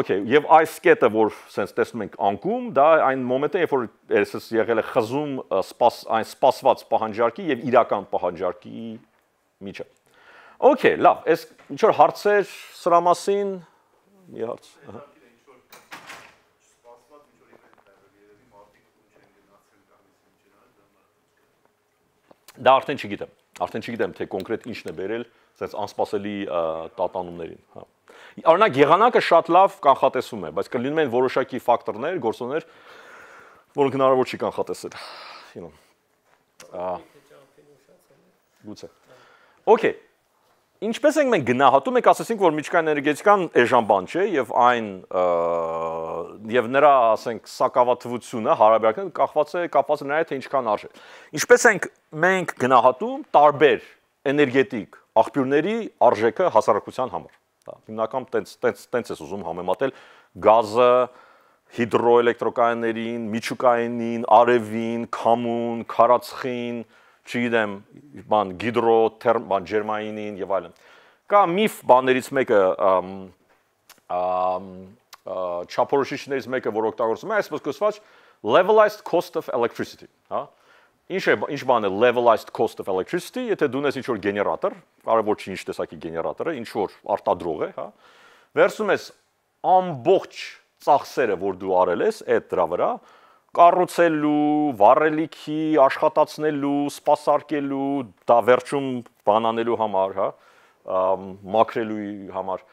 օքեյ, եւ այս կետը, որ sense տեսնում ենք անկում, դա այն մոմենտը, երբ որ SS եղել է խզում սպաս այն սպասված պահանջարկի եւ իրական պահանջարկի միջը։ Օքեյ, լավ, այս ինչ որ հարցեր սրա մասին, մի հարց։ Ահա։ Դա արդեն չգիտեմ, արդեն չգիտեմ, թե կոնկրետ ինչն է բերել այսպես անսպասելի տատանումներին, հա։ Օրինակ եղանակը շատ լավ կանխատեսվում է, բայց կլինում են որոշակի ֆակտորներ, գործոններ, որոնք հնարավոր չի կանխատեսել, you know։ Ահա։ Գուցե։ Okay, Ինչպես ենք մենք գնահատում, եք ասացինք, որ միջկային էներգետիկան էժան բան չէ եւ այն եւ նրա, ասենք, սակավաթվությունը հարաբերական կախված է կապված է նրա թե ինչքան արժե։ Ինչպես ենք մենք գնահատում տարբեր էներգետիկ աղբյուրների արժեքը հասարակության համար։ Դա հիմնական տենց տենց տենց էս ուզում համեմատել գազը, հիդրոէլեկտրոկայաններին, միջուկայանին, արևին, քամուն, քարածխին, չգիտեմ, բան հիդրո, թերմ, բան ջերմայինին եւ այլն։ Կա միֆ բաներից մեկը չափորոշիչներից մեկը, որ օգտագործում է, այսպես կոչված levelized cost of electricity, հա։ Ինչ է, ինչ բան է levelized cost of electricity, եթե դու ունես ինչ-որ գեներատոր, կարևոր չի ինչ տեսակի գեներատորը, ինչ-որ արտադրող է, հա։ Վերցում ես ամբողջ ծախսերը, որ դու արել ես այդ դրա վրա, վրա կառուցելու, վառելիքի, աշխատացնելու, սպասարկելու, դա վերջում բանանելու համար, հա, մաքրելու համար։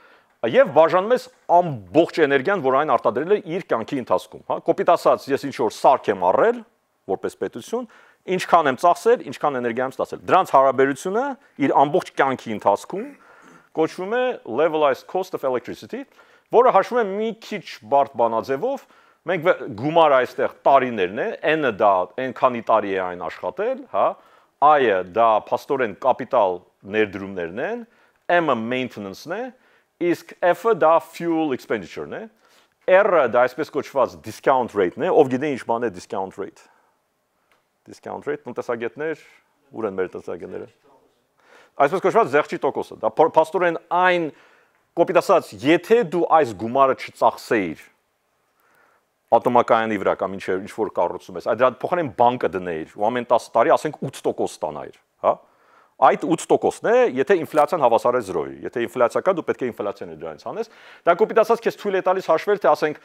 Եվ բաժանում ես ամբողջ էներգիան, որ այն արտադրել է իր կյանքի ընթացքում, հա։ Կոպիտ ասած, ես ինչ որ սարք եմ առել որպես պետություն, ինչքան եմ ծախսել, ինչքան էներգիա եմ ստացել։ Դրանց հարաբերությունը իր ամբողջ կյանքի ընթացքում կոչվում է levelized cost of electricity, որը հաշվում է մի քիչ բարդ բանաձևով, Մենք գումար այստեղ տարիներն է, n-ը դա n քանի տարի է այն աշխատել, հա, i-ը դա փաստորեն կապիտալ ներդրումներն են, m-ը maintenance-ն է, իսկ f-ը դա fuel expenditure-ն է, r-ը դա այսպես կոչված discount rate-ն է, ով գիտե ինչ բան է discount rate։ Discount rate տնտեսագետներ, ուր են մեր տնտեսագետները։ Այսպես կոչված զեղչի տոկոսը, դա փաստորեն այն կոպիտ ասած, եթե դու այս գումարը չծախսեիր, ավտոմակայանի վրա կամ ինչ ինչ որ կառուցում ես, այդ դրա փոխարեն բանկը դնեիր ու ամեն 10 տարի ասենք 8% տանայիր, հա? Այդ 8%-ն է, եթե ինֆլյացիան հավասար է 0-ի։ Եթե ինֆլյացիա կա, դու պետք է ինֆլյացիան դրանից հանես։ Դա կոպիտ ասած քեզ թույլ է տալիս հաշվել, թե ասենք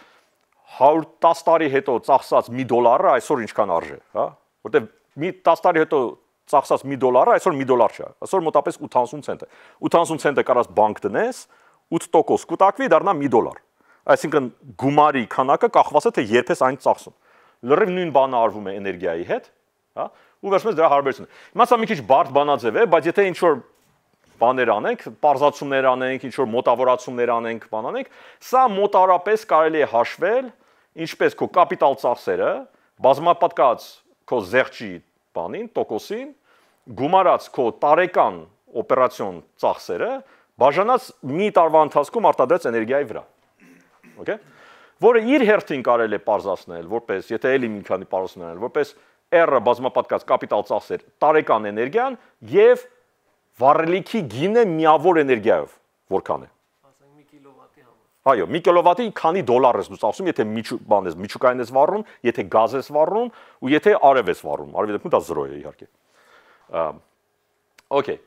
110 տարի հետո ծախսած մի դոլարը այսօր ինչքան արժե, հա? Որտեւ մի 10 տարի հետո ծախսած մի դոլարը այսօր մի դոլար չէ, այսօր մոտապես 80 ցենտ է։ 80 ցենտը կարաս բանկ դնես, 8% կուտակվի, դառնա մի դոլար այսինքն գումարի քանակը կախված է թե երբ ես այն ծախսում։ Լրիվ նույն բանը արվում է էներգիայի հետ, հա, ու վերջնս դրա հարաբերությունը։ Հիմա սա մի քիչ բարդ բանաձև է, բայց եթե ինչ որ բաներ անենք, parzացումներ անենք, ինչ որ մոտավորացումներ անենք, բան անենք, սա մոտարապես կարելի է հաշվել, ինչպես քո կապիտալ ծախսերը, բազմապատկած քո զեղչի բանին, տոկոսին, գումարած քո տարեկան օպերացիոն ծախսերը, բաժանած մի տարվա ընթացքում արտադրած էներգիայի վրա okay որը իր հերթին կարելի է parzasնել որպես եթե էլի մի քանի parzasնել որպես r-ը բազմապատկած կապիտալ ծախսեր տարեկան էներգիան եւ վառելիքի գինը միավոր էներգիայով որքան է ասենք 1 կիլովատի համար այո 1 կիլովատի քանի դոլար ես դու ծախսում եթե միջու բան ես միջուկային ես վառում եթե գազ ես վառում ու եթե արև ես վառում արևի դեպքում դա 0 է իհարկե օքեյ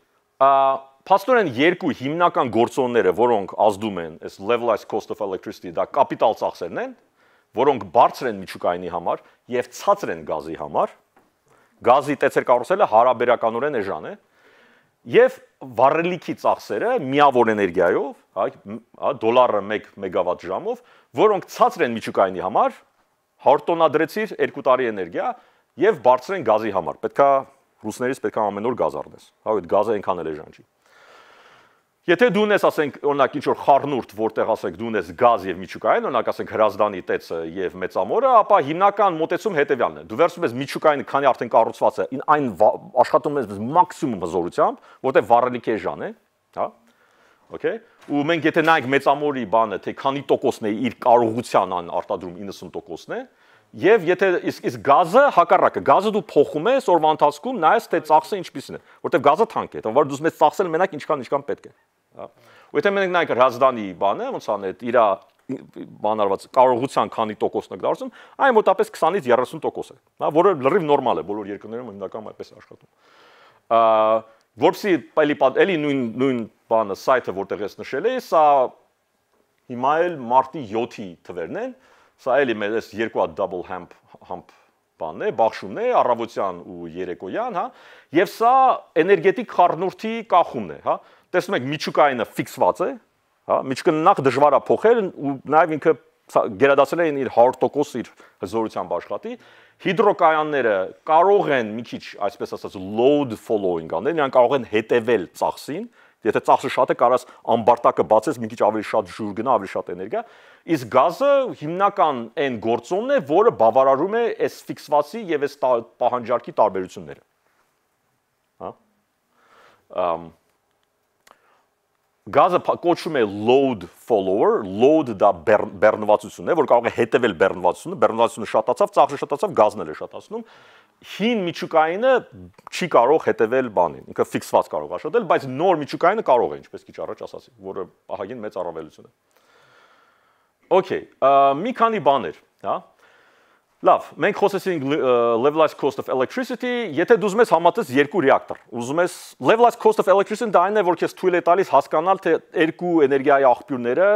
Փաստորեն երկու հիմնական գործոնները, որոնք ազդում են այս levelized cost of electricity, դա կապիտալ ծախսերն են, որոնք բարձր են միջուկայինի համար եւ ցածր են գազի համար։ Գազի տեցեր կարուսելը հարաբերականորեն էժան է եւ վառելիքի ծախսերը միավոր էներգիայով, հա, դոլարը 1 մեգավատ ժամով, որոնք ցածր են միջուկայինի համար, 100 տոնադրեցիր 2 տարի էներգիա եւ բարձր են գազի համար։ Պետքա ռուսներից պետքա ամեն օր գազ առնես։ Հա, այդ գազը այնքան էլ էժան չի։ Եթե դուն ես, ասենք, օրինակ ինչ որ խառնուրդ, որտեղ ասենք դուն ես գազ եւ միջուկային, օրինակ ասենք հրազդանի տեցը եւ մեծամորը, ապա հիմնական մոտեցում հետեւյալն է։ Դու վերցնում ես միջուկային, քանի արդեն կառուցված է, այն աշխատում ես մաքսիմում հզորությամբ, որտեղ վառելիքի ժան է, հա։ Okay։ Ու մենք եթե նայենք մեծամորի բանը, թե քանի տոկոսն է իր կարողության ան արտադրում 90%-ն է, 90% Եվ եթե իսկ իսկ գազը հակառակը, գազը դու փոխում ես օրվա ընթացքում, նայես թե ծախսը ինչպիսին է, որտեվ գազը թանկ է, հետո դու մեծ ծախսել մենակ ինչքան ինչքան պետք է, հա։ Ու եթե մենք նայենք Ռազդանի բանը, ոնց ան է իր բանարված կարողության քանի տոկոսն է դարձում, այն մոտապես 20-ից 30% է, հա, որը լրիվ նորմալ է բոլոր երկրներում հիմնականում այդպես աշխատում։ Ա որսի պելի պելի նույն նույն բանը սայթը որտեղ ես նշել էի, սա հիմա էլ մարտի 7-ի թվերն են, Սա էլի մեր այս երկու հատ double hump hump բանն է, բախշումն է, առավոտյան ու երեկոյան, հա, եւ սա էներգետիկ խառնուրդի կախումն է, հա։ Տեսնում եք, միջուկայինը ֆիքսված է, հա, միջուկն նախ դժվար է փոխել ու նաեւ ինքը գերադասել են իր 100% իր հզորությամբ աշխատի։ Հիդրոկայանները կարող են մի քիչ, այսպես ասած, load following անել, նրանք կարող են հետևել ծախսին, Եթե ծախսը շատ է, կարաս ամբարտակը բացես, մի քիչ ավելի շատ ժուր գնա, ավելի շատ էներգիա, Իսկ գազը հիմնական այն գործոնն է, որը բավարարում է այս ֆիքսվածի եւ այս պահանջարկի տարբերությունները։ Հա։ Ամ գազը կոչվում է load follower, load դա բեռնվածությունն է, որ կարող է հետևել բեռնվածությունը, բեռնվածությունը շատացավ, ծախսը շատացավ, գազն էլ է շատացնում։ Հին միջուկայինը չի կարող հետևել բանին, ինքը ֆիքսված կարող է աշխատել, բայց նոր միջուկայինը կարող է, ինչպես քիչ առաջ ասացի, որը ահագին մեծ առավելություն է։ Ա Okay, մի քանի բաներ, հա։ Լավ, մենք խոսեցինք levelized cost of electricity, եթե դու ուզում ես համատես երկու ռեակտոր, ուզում ես levelized cost of electricity դա այն է, որ քեզ թույլ է տալիս հասկանալ թե երկու էներգիայի աղբյուրները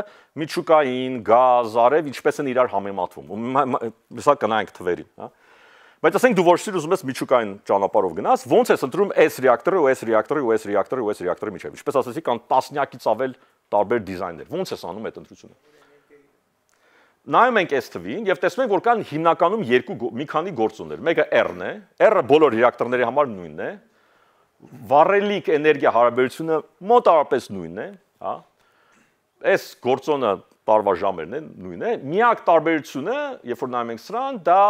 միջուկային, գազ, արև ինչպես են իրար համեմատվում։ Հեսա կնայենք թվերին, հա։ Բայց ասենք դու ոչ սիր ուզում ես միջուկային ճանապարհով գնաս, ո՞նց ես ընտրում այս ռեակտորը, ու այս ռեակտորը, ու այս ռեակտորը, ու այս ռեակտորը միջև։ Ինչպես ասացի, կան տասնյակից ավել տարբեր դիզայներ։ Ո՞նց ես անում այդ ընտրությունը նայում ենք այս թվին եւ տեսնում ենք որ կան հիմնականում երկու մի քանի գործոններ։ Մեկը R-ն է, R-ը բոլոր ռեակտորների համար նույնն է։ Վառելիք էներգիա հարաբերությունը մոտավորապես նույնն է, հա։ Այս գործոնը տարվա ժամերն են նույնն է։ Միակ տարբերությունը, երբ որ նայում ենք սրան, դա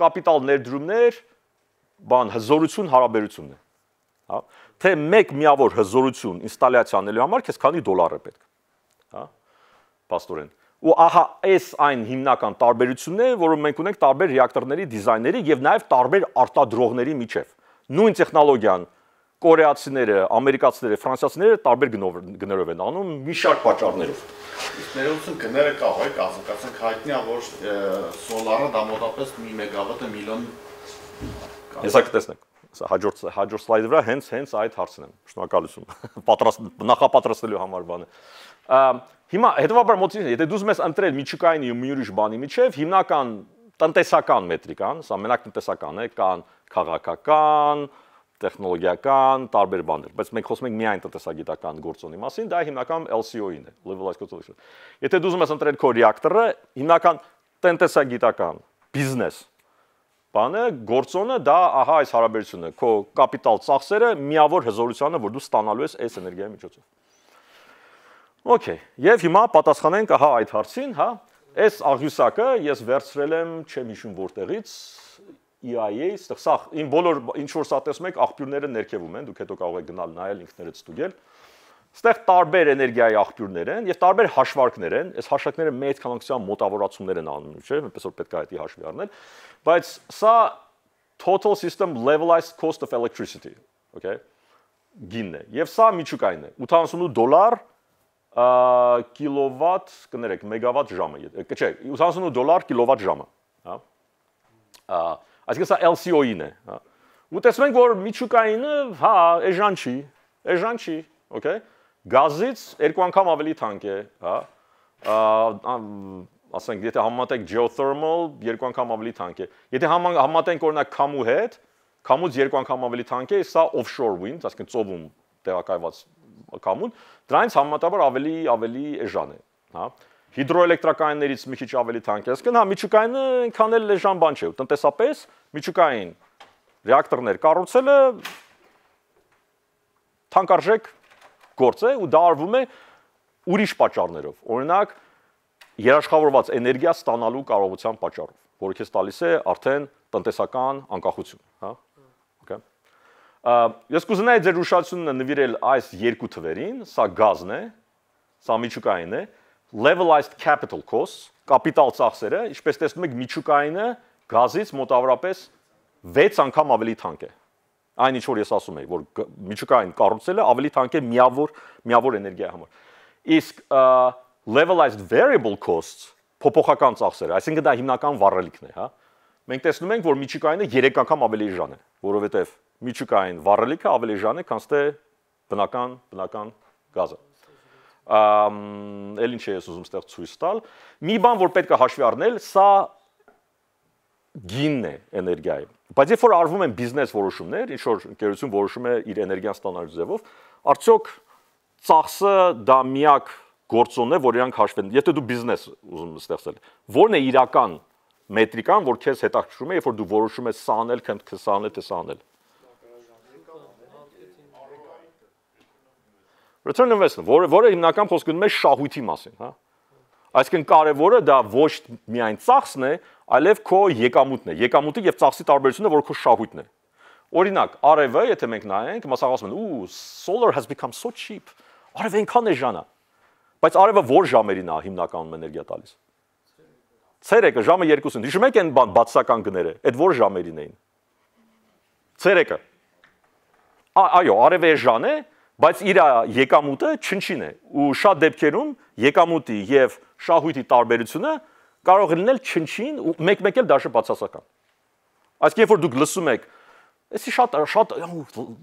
կապիտալ ներդրումներ, բան հզորություն հարաբերությունն է, հա։ Թե մեկ միավոր հզորություն ինստալյացիաների համար քեզ քանի դոլար է պետք, հա։ Պաստորեն։ Ա ու ահա այս այն հիմնական տարբերությունները, որոնք մենք ունենք տարբեր ռեակտորների դիզայների եւ նաեւ տարբեր արտադրողների միջև։ Նույն տեխնոլոգիան կորեացիները, ամերիկացիները, ֆրանսիացիները տարբեր գներով են անում մի շարք պատճառներով։ Իսկ ներողություն գները կա, այ կասենք հայտնիա, որ սոլարը դա մոտապես 1 մեգավատը միլիոն Հեսա կտեսնենք։ Սա հաջորդ հաջորդ սլայդի վրա հենց հենց այդ հարցն է։ Շնորհակալություն։ Պատրաստ նախապատրաստելու համար բանը։ Հիմա հետեւաբար մոտիվն է, եթե դու ուզում ես ընտրել միջուկայինի ու մի ուրիշ բանի միջև, հիմնական տնտեսական մետրիկան, սա մենակ տնտեսական է, կան քաղաքական, տեխնոլոգիական, տարբեր բաներ, բայց մենք խոսում ենք միայն տնտեսագիտական գործոնի մասին, դա հիմնական LCO-ին է, levelized cost-ը։ Եթե դու ուզում ես ընտրել քո ռեակտորը, հիմնական տնտեսագիտական բիզնես բանը, գործոնը դա ահա այս հարաբերությունը, քո կապիտալ ծախսերը միավոր հզորությանը, որ դու ստանալու ես այս էներգիայի միջոցով։ Okay, եւ հիմա պատասխանենք հա այդ հարցին, հա։ Այս աղյուսակը ես վերցրել եմ, չեմ հիշում որտեղից, EIA-ից, սա իմ բոլոր ինչ որ սա տեսնեք, աղբյուրները ներքևում են, դուք հետո կարող եք գնալ նայել ինքներդ ստուգել։ Այստեղ տարբեր էներգիայի աղբյուրներ են եւ տարբեր հաշվարկներ են։ Այս հաշվարկները մեծ քանակությամբ մոտավորացումներ են անում, չէ՞, այնպես որ պետք է դա հաշվի առնել։ Բայց սա total system levelized cost of electricity, okay? Գինն է։ Եվ սա միջուկային է 88 դոլար 1 կիլովատ, կներեք, մեգավատ ժամը, չէ, 68 դոլար կիլովատ ժամը, հա։ Այսինքն սա LCO-ին է, հա։ Ու տեսնում ենք, որ միջուկայինը, հա, էժան չի, էժան չի, օքեյ։ Գազից երկու անգամ ավելի թանկ է, հա։ Ասենք, եթե համատենք geothermal, երկու անգամ ավելի թանկ է։ Եթե համատենք օրինակ քամու հետ, քամուց երկու անգամ ավելի թանկ է, սա offshore wind, այսինքն ծովում տեղակայված կամուն, դրանից համեմատաբար ավելի ավելի էժան է, հա։ Հիդրոէլեկտրակայաններից մի քիչ ավելի թանկ է, ասկեն, հա, միջուկայինը այնքան էլ էժան բան չէ, տնտեսապես միջուկային ռեակտորներ կառուցելը թանկարժեք գործ է ու դա արվում է ուրիշ պատճառներով։ Օրինակ, երաշխավորված էներգիա ստանալու կարողության պատճառով, որը քեզ տալիս է արդեն տնտեսական անկախություն, հա։ Ես կուզենայի ձեր ուշադրությունը նվիրել այս երկու թվերին, սա գազն է, սա միջուկային է, levelized capital cost, կապիտալ ծախսերը, ինչպես տեսնում եք, միջուկայինը գազից մոտավորապես 6 անգամ ավելի թանկ է։ Այն ինչ որ ես ասում եի, որ միջուկային կառուցելը ավելի թանկ է միավոր միավոր էներգիայի համար։ Իսկ levelized variable costs փոփոխական ծախսերը, այսինքն դա հիմնական վառելիքն է, հա։ Մենք տեսնում ենք, որ միջուկայինը 3 անգամ ավելի էժան է, որովհետև միջուկային վառելիքը ավելի ժան է, քան թե բնական բնական գազը։ Ամ էլ ինչ է ես ուզում ստեղ ցույց տալ, մի բան որ պետք է հաշվի առնել, սա գինն է էներգիայի։ Բայց երբ որ արվում են բիզնես որոշումներ, ինչ որ ընկերություն որոշում է իր էներգիան ստանալու ձևով, արդյոք ծախսը դա միակ գործոնն է, որ իրանք հաշվեն։ Եթե դու բիզնես ուզում ստեղծել, ո՞րն է իրական մետրիկան, որ քեզ հետաքրքրում է, երբ որ դու որոշում ես սանել, քնդ քսանել, թե սանել։ Return investment, որը որը հիմնական խոսքը գնում է շահույթի մասին, հա։ Այսինքն կարևորը դա ոչ միայն ծախսն է, այլև քո եկամուտն է։ Եկամուտի եւ ծախսի տարբերությունը, որ քո շահույթն է։ Օրինակ, արևը, եթե մենք նայենք, մասը ասում են, ու solar has become so cheap։ Արևը այնքան է ժանա։ Բայց արևը որ ժամերին է հիմնականում էներգիա տալիս։ Ցերեկը ժամը 2-ին։ Հիշում եք այն բան բացական գները, այդ որ ժամերին էին։ Ցերեկը։ Այո, արևը ժան է, ժան է բայց իր եկամուտը չնչին է ու շատ դեպքերում եկամուտի եւ շահույթի տարբերությունը կարող է լինել չնչին ու մեկ-մեկ էլ դաշը բացասական։ Այսինքն երբ որ դուք լսում եք Էսի շատ շատ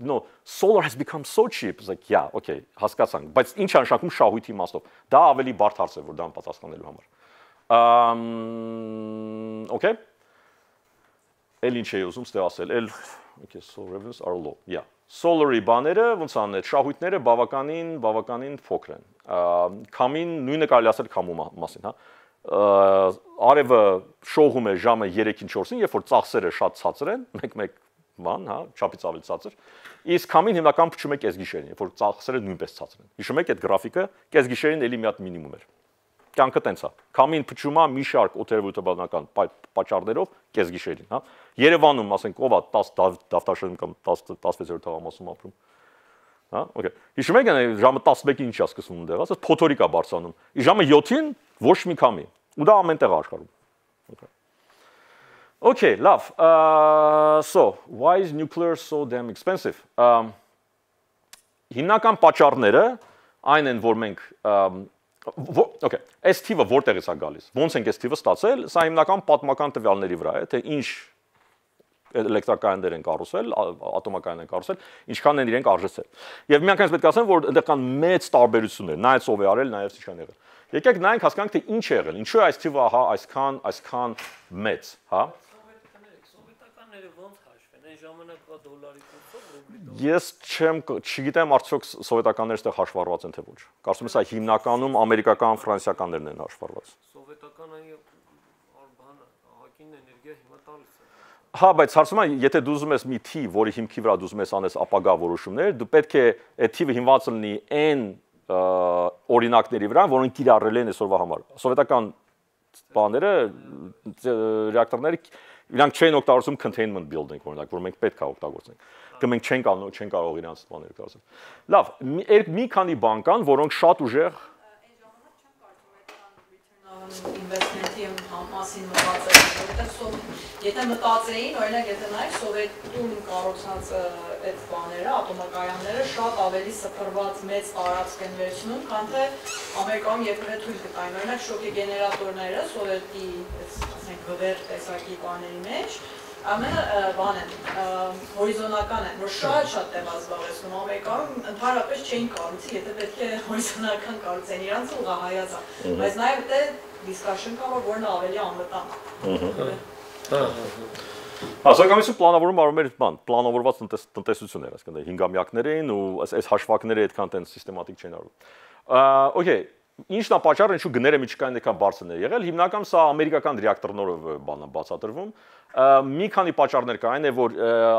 no solar has become so cheap it's like yeah okay հասկացանք բայց ինչ անշակում շահույթի մասով դա ավելի բարդ հարց է որ դրան պատասխանելու համար ըմ okay Էլ ինչ էի ուզում ստե ասել։ Էլ okay, so revenues are low. Yeah solar-ի բաները, ոնց անն է, շահույթները բավականին, բավականին փոքր են։ Քամին նույնը կարելի ասել քամու մասին, հա։ Արևը շողում է ժամը 3-ին 4-ին, երբ որ ծախսերը շատ ցածր են, 1-1 բան, հա, չափից ավելի ցածր։ Իսկ քամին հիմնական փչում է կեսգիշերին, երբ որ ծախսերը նույնպես ցածր են։ Հիշում եք այդ գրաֆիկը, կեսգիշերին էլի մի հատ մինիմում էր կյանքը տենց է։ Քամին փչում է մի շարք օթերվութաբանական պատճառներով կեսգիշերին, հա։ Երևանում, ասենք, ով է 10 դավտաշրջանում կամ 10 16-րդ թվամասում ապրում։ Հա, օքեյ։ Հիշում եք, ժամը 11-ին ինչա սկսվում այնտեղ, ասես փոթորիկա բարձանում։ Ի ժամը 7-ին ոչ մի քամի։ Ու դա ամենտեղ աշխարհում։ Okay. Okay, love. Uh, so, why is nuclear so damn expensive? Um, հիմնական պատճառները այն են, որ մենք Okay, այս թիվը որտեղից է գալիս։ Ոնց ենք այս թիվը ստացել։ Սա հիմնական պատմական տվյալների վրա է, թե ինչ էլեկտրակայաններ են կառուցել, ատոմակայաններ են կառուցել, ինչքան են իրենք արժեցել։ Եվ միանգամից պետք է ասեմ, որ այնտեղ կան մեծ տարբերություններ, նայած ով է արել, նայած ինչ են եղել։ Եկեք նայենք հասկանանք, թե ինչ է եղել, ինչու է այս թիվը, հա, այսքան, այսքան մեծ, հա ժամանակ կա դոլարի կուրսով, ռուբլի դոլար։ Ես չեմ, չգիտեմ արդյոք սովետականները այդտեղ հաշվառված են թե ոչ։ Կարծում եմ սա հիմնականում ամերիկական, ֆրանսիականներն են հաշվառված։ Սովետականը արբան հակին էներգիա հիմա տալիս է։ Հա, բայց հարցում եմ, եթե դու ուզում ես մի թիվ, որի հիմքի վրա դու ուզում ես անես ապագա որոշումներ, դու պետք է այդ թիվը հիմնված լինի այն օրինակների վրա, որոնք կիրառել են այսօրվա համար։ Սովետական բաները, ռեակտորները Իրանք չեն օգտագործում containment building օրինակ, որ մենք պետք է օգտագործենք։ Դե մենք չենք կարող, չենք կարող իրանց բաներ կարծել։ Լավ, մի քանի բան կան, որոնք շատ ուժեղ investment-ի մասին մտածել, որովհետև եթե մտածեին, օրինակ, եթե նայեք սովետում կառուցած այդ բաները, ատոմակայանները շատ ավելի սփռված մեծ տարածք են վերցնում, քան թե Ամերիկայում երբևէ թույլ կտային։ Օրինակ շոկի գեներատորները սովետի, ասենք, գվեր տեսակի բաների մեջ ամենը բան է, հորիզոնական է, որ շատ շատ տեղ ազբաղեցնում, ամերիկանում ընդհարապես չեին կարուցի, եթե պետք է հորիզոնական կարուց են, իրանց ուղահայազա, բայց նաև դե դիսկաշն կա, որ որն ավելի անվտան։ Հասարակամիություն պլանավորում արվում էր բան, պլանավորված տնտեսություն էր, այսինքն 5-ամյակներ էին ու այս այս հաշվակները այդքան տենց սիստեմատիկ չեն արվում։ Okay, ինչն է պատճառը, ինչու գները միջկային այնքան բարձրն է եղել։ Հիմնական սա ամերիկական ռեակտորներով բանը բացատրվում։ Մի քանի պատճառներ կա, այն է, որ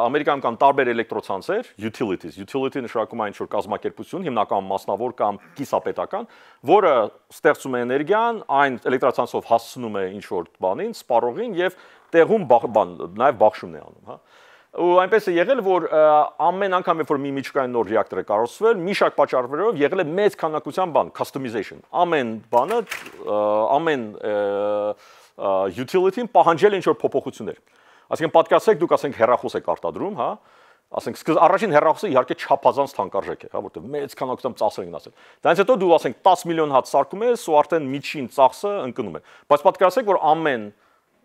Ամերիկայում կան տարբեր էլեկտրոցանցեր, utilities, utility նշանակում է ինչ որ կազմակերպություն, հիմնական մասնավոր կամ կիսապետական, որը ստեղծում է էներգիան, այն էլեկտրացանցով հասցնում է ինչ որ բանին, սպառողին եւ տեղում բան նաև բախշումն է անում, հա։ Ու այնպես է եղել, որ ամեն անգամ երբ որ մի միջկային նոր ռեակտոր է կառուցվել, մի շարք պատճառներով եղել է մեծ քանակության բան, customization։ Ամեն բանը, ամեն utility-ն պահանջել ինչ որ փոփոխություններ։ Այսինքն պատկացեք, դուք ասենք հեռախոս եք արտադրում, հա, ասենք սկզ առաջին հեռախոսը իհարկե չափազանց թանկարժեք է, հա, որտեղ մեծ քանակությամբ ծախսեր են գնացել։ Դրանից հետո դու ասենք 10 միլիոն հատ սարքում ես ու արդեն միջին ծախսը ընկնում է։ Բայց պատկերացեք, որ ամեն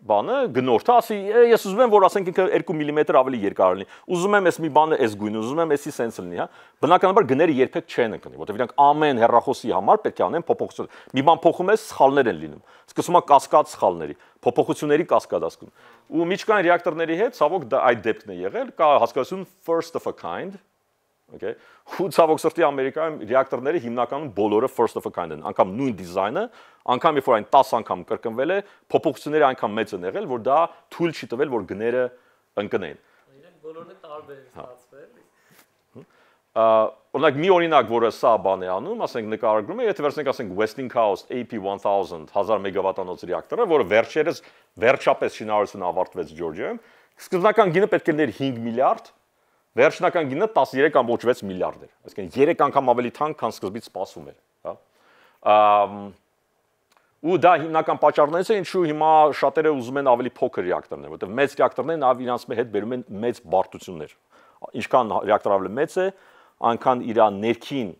բանը գնորդը ասի ես ուզում եմ որ ասենք ինքը 2 մմ ավելի երկար լինի ուզում եմ ես մի բանը էս գույնը ուզում եմ էսի սենս լինի հա բնականաբար գները երբեք չեն ընկնի որովհետև իրանք ամեն հերրախոսի համար պետք է անեն փոփոխություն մի բան փոխում ես սխալներ են լինում սկսում է կասկած սխալների փոփոխությունների կասկադասկում ու միջկային ռեակտորների հետ ցավոք այդ դեպքն է եղել կա հասկացություն first of a kind Okay։ Ու ցավոք սրտի Ամերիկայում ռեակտորները հիմնականում բոլորը first of a kind են, անկամ նույն դիզայնը, անկամ երբ որ այն 10 անգամ կրկնվել է, փոփոխությունները անգամ մեծ են եղել, որ դա թույլ չի տվել, որ գները ընկնեն։ Իրենք բոլորն էլ տարբեր են հա։ ստացվել։ Ա օրինակ մի օրինակ, որը սա բան է անում, ասենք նկարագրում է, եթե վերցնենք ասենք Westinghouse AP1000 1000 մեգավատանոց ռեակտորը, որը վերջերս վերջապես շինարարությունը ավարտվեց Ջորջիայում, սկզբնական գինը պետք է ներ 5 միլիարդ, Վերջնական գինը 13.6 միլիարդ էր։ Այսինքն 3 անգամ ավելի թանկ, քան սկզբից սպասում էր, հա։ Ու դա հիմնական պատճառներից է, ինչու հիմա շատերը ուզում են ավելի փոքր ռեակտորներ, որտեղ մեծ ռեակտորներն ավ իրանց հետ բերում են մեծ բարդություններ։ Ինչքան ռեակտորը ավելի մեծ է, այնքան իր ներքին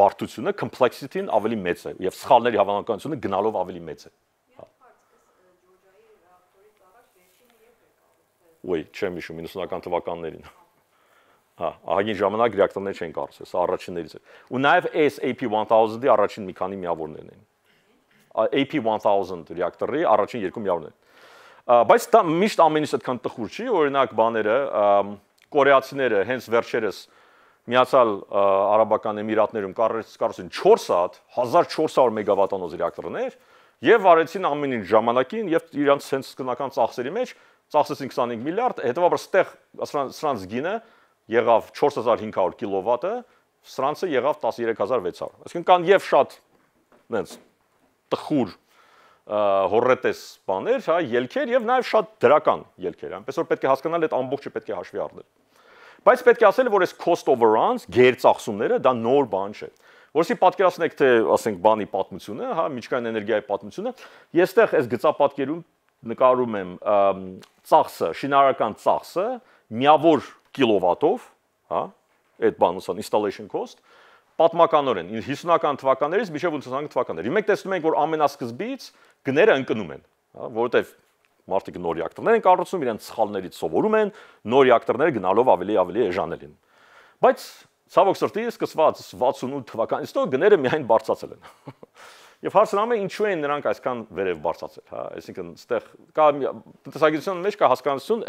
բարդությունը, complexity-ն ավելի մեծ է եւ սխալների հավանականությունը գնալով ավելի մեծ է։ հա։ Ոյ, չեմ հիշում 90-ական թվականներին։ Հա, ահագին ժամանակ ռեակտորներ չեն կարծես, սա առաջիններից է։ Ու նաև այս AP1000-ի առաջին մի քանի միավորներն են։ AP1000 ռեակտորի առաջին երկու միավորն են։ Բայց դա միշտ ամեն ինչ այդքան տխուր չի, օրինակ բաները կորեացիները հենց վերջերս Միացյալ Արաբական Էմիրատներում կարծես կարծեն 4 հատ 1400 մեգավատանոց ռեակտորներ եւ արեցին ամեն ինչ ժամանակին եւ իրանց հենց քննական ծախսերի մեջ ծախսեցին 25 միլիարդ, հետեւաբար ստեղ սրանց գինը եղավ 4500 կիլովատը, սրանցը եղավ 13600։ Այսինքն կան եւ շատ այնց տխուր հորրետես բաներ, հա, ելքեր եւ նաեւ շատ դրական ելքեր։ Այնպես որ պետք է հասկանալ այդ ամբողջը պետք է հաշվի առնել։ Բայց պետք է ասել, որ այս cost overruns, գերծախսումները դա նոր բան չէ։ Որսի պատկերացնեք, թե ասենք բանի պատմությունը, հա, միջկային էներգիայի պատմությունը, եստեղ այս գծապատկերում նկարում եմ ծախսը, շինարական ծախսը, միավոր կիլովատով, հա, այդ բանուսան installation cost, պատմականորեն 50-ական թվականներից մինչև 80-ական թվականներ։ Մենք տեսնում ենք, որ ամենասկզբից գները ընկնում են, հա, որովհետև մարդիկ նոր ռեակտորներ են կառուցում, իրենց սխալներից սովորում են, նոր ռեակտորները գնալով ավելի ավելի էժանել են։ Բայց ցավոք սրտի սկսված 68 թվականից հետո գները միայն բարձրացել են։ Եվ հարցն ամեն ինչու են նրանք այսքան վերև բարձացել, հա, այսինքն այդտեղ կա տնտեսագիտության մեջ կա հասկանություն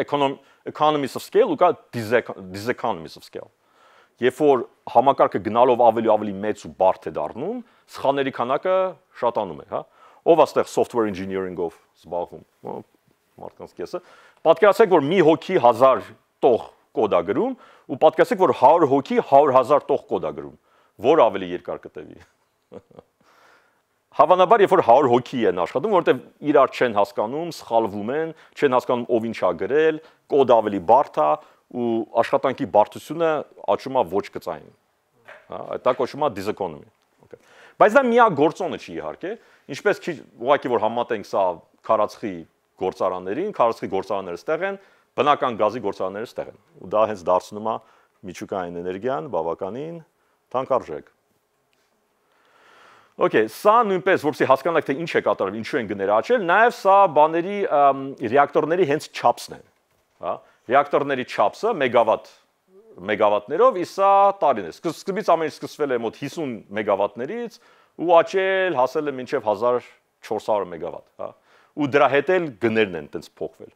economies of scale ու կա diseconomies of scale։ Երբ որ համակարգը գնալով ավելի ու ավելի մեծ ու բարդ է դառնում, սխաների քանակը շատանում է, հա։ Ով աստեղ software engineering-ով զբաղվում, մարդկանց կեսը։ Պատկերացեք, որ մի հոգի 1000 տող կոդ է գրում ու պատկերացեք, որ 100 հոգի 100 000 տող կոդ է գրում, որ ավելի երկար կտևի։ Հավանաբար, երբ որ 100 հոգի են աշխատում, որովհետև իրար չեն հասկանում, սխալվում են, չեն հասկանում ով ինչ ա գրել, կոդ ավելի բարդ է ու աշխատանքի բարդությունը աճում է ոչ գծային։ Հա, դա կոչվում է diseconomy։ Okay։ Բայց դա միա գործոնը չի իհարկե, ինչպես քիչ ուղղակի որ համատենք սա քարածխի գործարաններին, քարածխի գործարանները ստեղ են, բնական գազի գործարանները ստեղ են։ Ու դա հենց դարձնում է միջուկային էներգիան բավականին թանկարժեք։ Okay, սա նույնպես, որպեսզի հասկանաք թե ինչ է կատարվել, ինչու են գներաճել, նաև սա բաների ռեակտորների հենց չափսն է, հա? Ռեակտորների չափսը մեգավատ մեգավատներով, իսկ սա տարին է։ Սկզբից ամեն ինչ սկսվել է մոտ 50 մեգավատներից ու աճել հասել է մինչև 1400 մեգավատ, հա։ Ու դրա հետ էլ գներն են տենց փոխվել։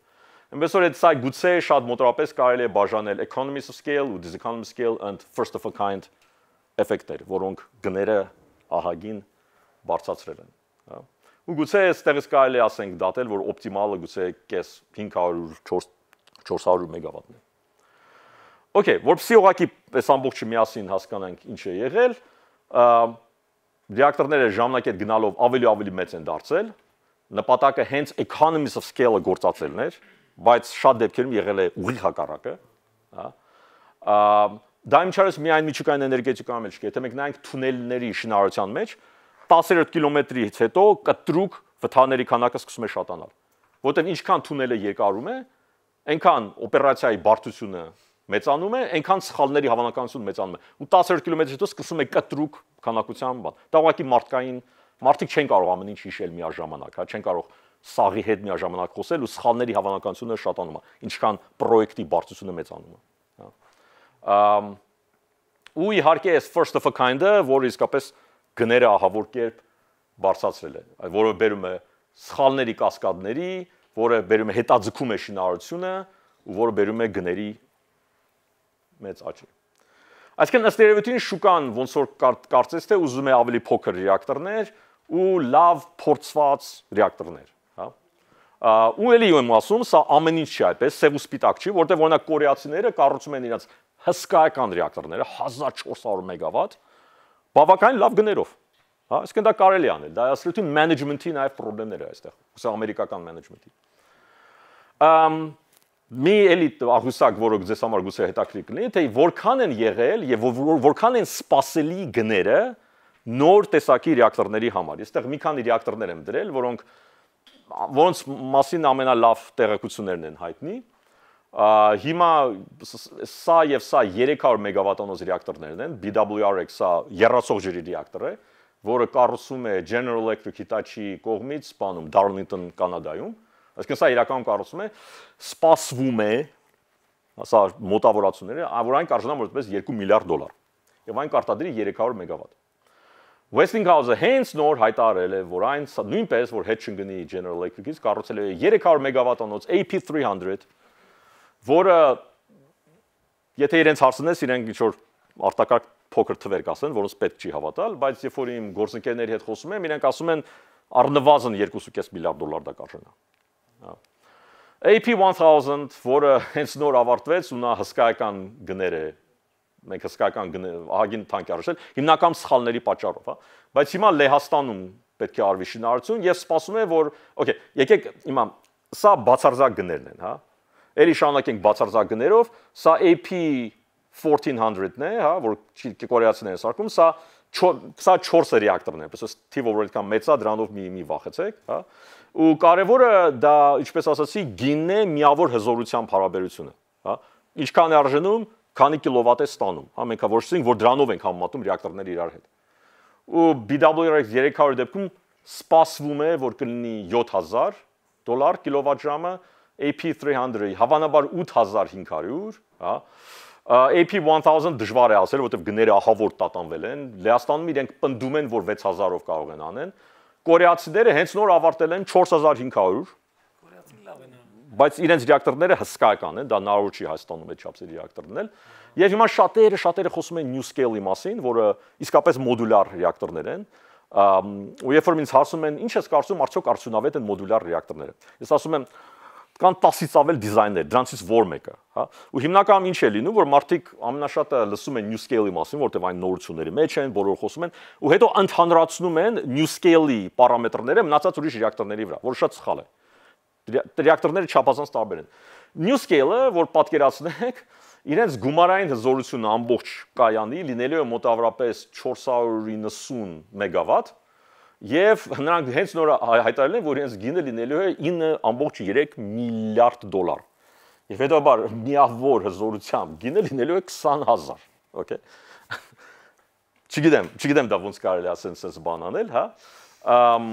Այնպես որ այդ սա գուցե շատ մոտորապես կարելի է բաժանել economies of scale ու diseconomy scale and first of a kind effect-ներ, որոնք գները ահագին բարձրացրել են, հա։ Ու գուցե այստեղից կարելի ասենք դատել, որ օպտիմալը գուցե կես 500 400 մեգավատն է։ Okay, որպեսզի ուղղակի այս ամբողջը միասին հասկանանք ինչ է եղել, ռեակտորները ժամանակետ գնալով ավելի ու ավելի մեծ են դարձել։ Նպատակը հենց economies of scale-ը գործածելն էր, բայց շատ դեպքերում եղել է ուղիղ հակառակը, հա։ Դա իմ չարես միայն միջուկային էներգետիկան մեջ, եթե մենք նայենք թունելների շինարարության մեջ, 10-րդ կիլոմետրից հետո կտրուկ վթաների քանակը սկսում է շատանալ։ Որտեւ ինչքան թունելը երկարում է, այնքան օպերացիայի բարդությունը մեծանում է, այնքան սխալների հավանականությունը մեծանում է։ Ու 10-րդ կիլոմետրից հետո սկսում է կտրուկ քանակությամբ բան։ Դա ուղղակի մարդկային մարդիկ չեն կարող ամեն ինչ հիշել միաժամանակ, հա, չեն կարող սաղի հետ միաժամանակ խոսել ու սխալների հավանականությունը շատանում է, ինչքան պրոյեկտի բարձությունը մեծանում է ու իհարկե այս first of a kind-ը, որը իսկապես գները ահավոր կերպ բարձրացրել է, որը բերում է սխալների կասկադների, որը բերում է հետաձգում է շինարարությունը, ու որը բերում է գների մեծ աճի։ Այսինքն ըստ երևույթին շուկան ոնց որ կարծես թե ուզում է ավելի փոքր ռեակտորներ ու լավ փորձված ռեակտորներ, հա։ Ու էլի եմ ասում, սա ամեն ինչ չի այդպես, սև ու սպիտակ չի, որտեղ օրինակ կորեացիները կառուցում են իրաց հսկայական ռեակտորները 1400 մեգավատ բավականին լավ գներով։ Հա, այսինքն դա կարելի անել։ Դա ասելույթի մենեջմենթի նաև խնդիրներ է այստեղ, հուսա ամերիկական մենեջմենթի։ Ամ մի էլի ահուսակ, որը ձեզ համար գուցե հետաքրքիր կլինի, թե որքան են եղել եւ որքան են սпасելի գները նոր տեսակի ռեակտորների համար։ Այստեղ մի քանի ռեակտորներ եմ դրել, որոնք որոնց մասին ամենալավ տեղեկություններն են հայտնի հիմա սա եւ սա 300 մեգավատանոց ռեակտորներն են, BWRX սա 30 ջրի ռեակտոր է, որը կառուցում է General Electric Hitachi կողմից, սպանում Darlington, Կանադայում։ Այսինքն սա իրականում կառուցում է, սպասվում է, սա մոտավորացումները, որ այն կարժանա որպես 2 միլիարդ դոլար եւ այն կարտադրի 300 մեգավատ։ Westinghouse-ը հենց նոր հայտարարել է, որ այն նույնպես որ հետ չընկնի General Electric-ից կառուցել է 300 մեգավատանոց AP300 որը եթե իրենց հարցնես, իրենք ինչ որ արտակարգ փոքր թվեր կասեն, որոնց պետք չի հավատալ, բայց երբ որ իմ գործընկերների հետ խոսում եմ, իրենք ասում են առնվազն 2.5 միլիարդ դոլար դա կարժենա։ AP 1000, որը հենց նոր ավարտվեց ու նա հսկայական գներ է մենք հսկայական ահագին տանկ արժել հիմնական սխալների պատճառով, հա։ Բայց հիմա Լեհաստանում պետք է արվի շինարարություն, ես սպասում եմ, որ օքեյ, եկեք հիմա սա բացարձակ գներն են, հա։ Էլի շարունակենք բացարձակներով, սա AP 1400-ն է, հա, որ կորեացիները սարքում, սա սա 4 ռեակտորն է, այսպես թիվը որ այդքան մեծ է, դրանով մի մի վախեցեք, հա։ Ու կարևորը դա, ինչպես ասացի, գինն է միավոր հզորությամբ հարաբերությունը, հա։ Ինչքան է արժենում, քանի կիլովատ է ստանում, հա, մենք հա ոչ ասենք, որ դրանով ենք համեմատում ռեակտորները իրար հետ։ Ու BWRX 300 դեպքում սպասվում է, որ կլինի 7000 դոլար կիլովատժամը, AP300-ը հավանաբար 8500, հա AP1000 դժվար է ասել, որովհետև գները ահավոր տատանվել են։ Լեհաստանում իրենք պնդում են, որ 6000-ով կարող են անեն։ Կորեացիները հենց նոր ավարտել են 4500։ Կորեացին լավ են հա։ բայց իրենց ռեակտորները հսկական են, դա նարոր չի Հայաստանում այդ չափսի ռեակտորներն։ Եվ հիմա շատերը շատերը խոսում են new scale-ի մասին, որը իսկապես մոդուլար ռեակտորներ են։ Ու երբ որ ինձ հարցում են, ի՞նչ ես կարծում, արդյոք արդյունավետ են մոդուլար ռեակտորները։ Ես ասում եմ, կան 10-ից ավել դիզայներ, դրանցից ո՞ր մեկը, հա։ Ու հիմնականում ինչ է լինում, որ մարդիկ ամենաշատը լսում են new scale-ի մասին, որտեղ այն նորությունների մեջ են, բոլորը խոսում են, ու հետո ընդհանրացնում են new scale-ի պարամետրները մնացած ուրիշ ռեակտորների վրա, որը շատ սխալ է։ Ռեակտորները չափազանց տարբեր են։ New scale-ը, որ պատկերացնեք, իրենց գումարային հզորությունը ամբողջ կայանի լինելու է մոտավորապես 490 մեգավատ, Եվ նրանք հենց նոր հայտարարել են, որ իրենց գինը լինելու է 9.3 միլիարդ դոլար։ Եվ հետաբար միավոր հզորությամբ գինը լինելու է 20000, օքեյ։ Չգիտեմ, չգիտեմ դա ոնց կարելի ասեն sense բան անել, հա։ Ամ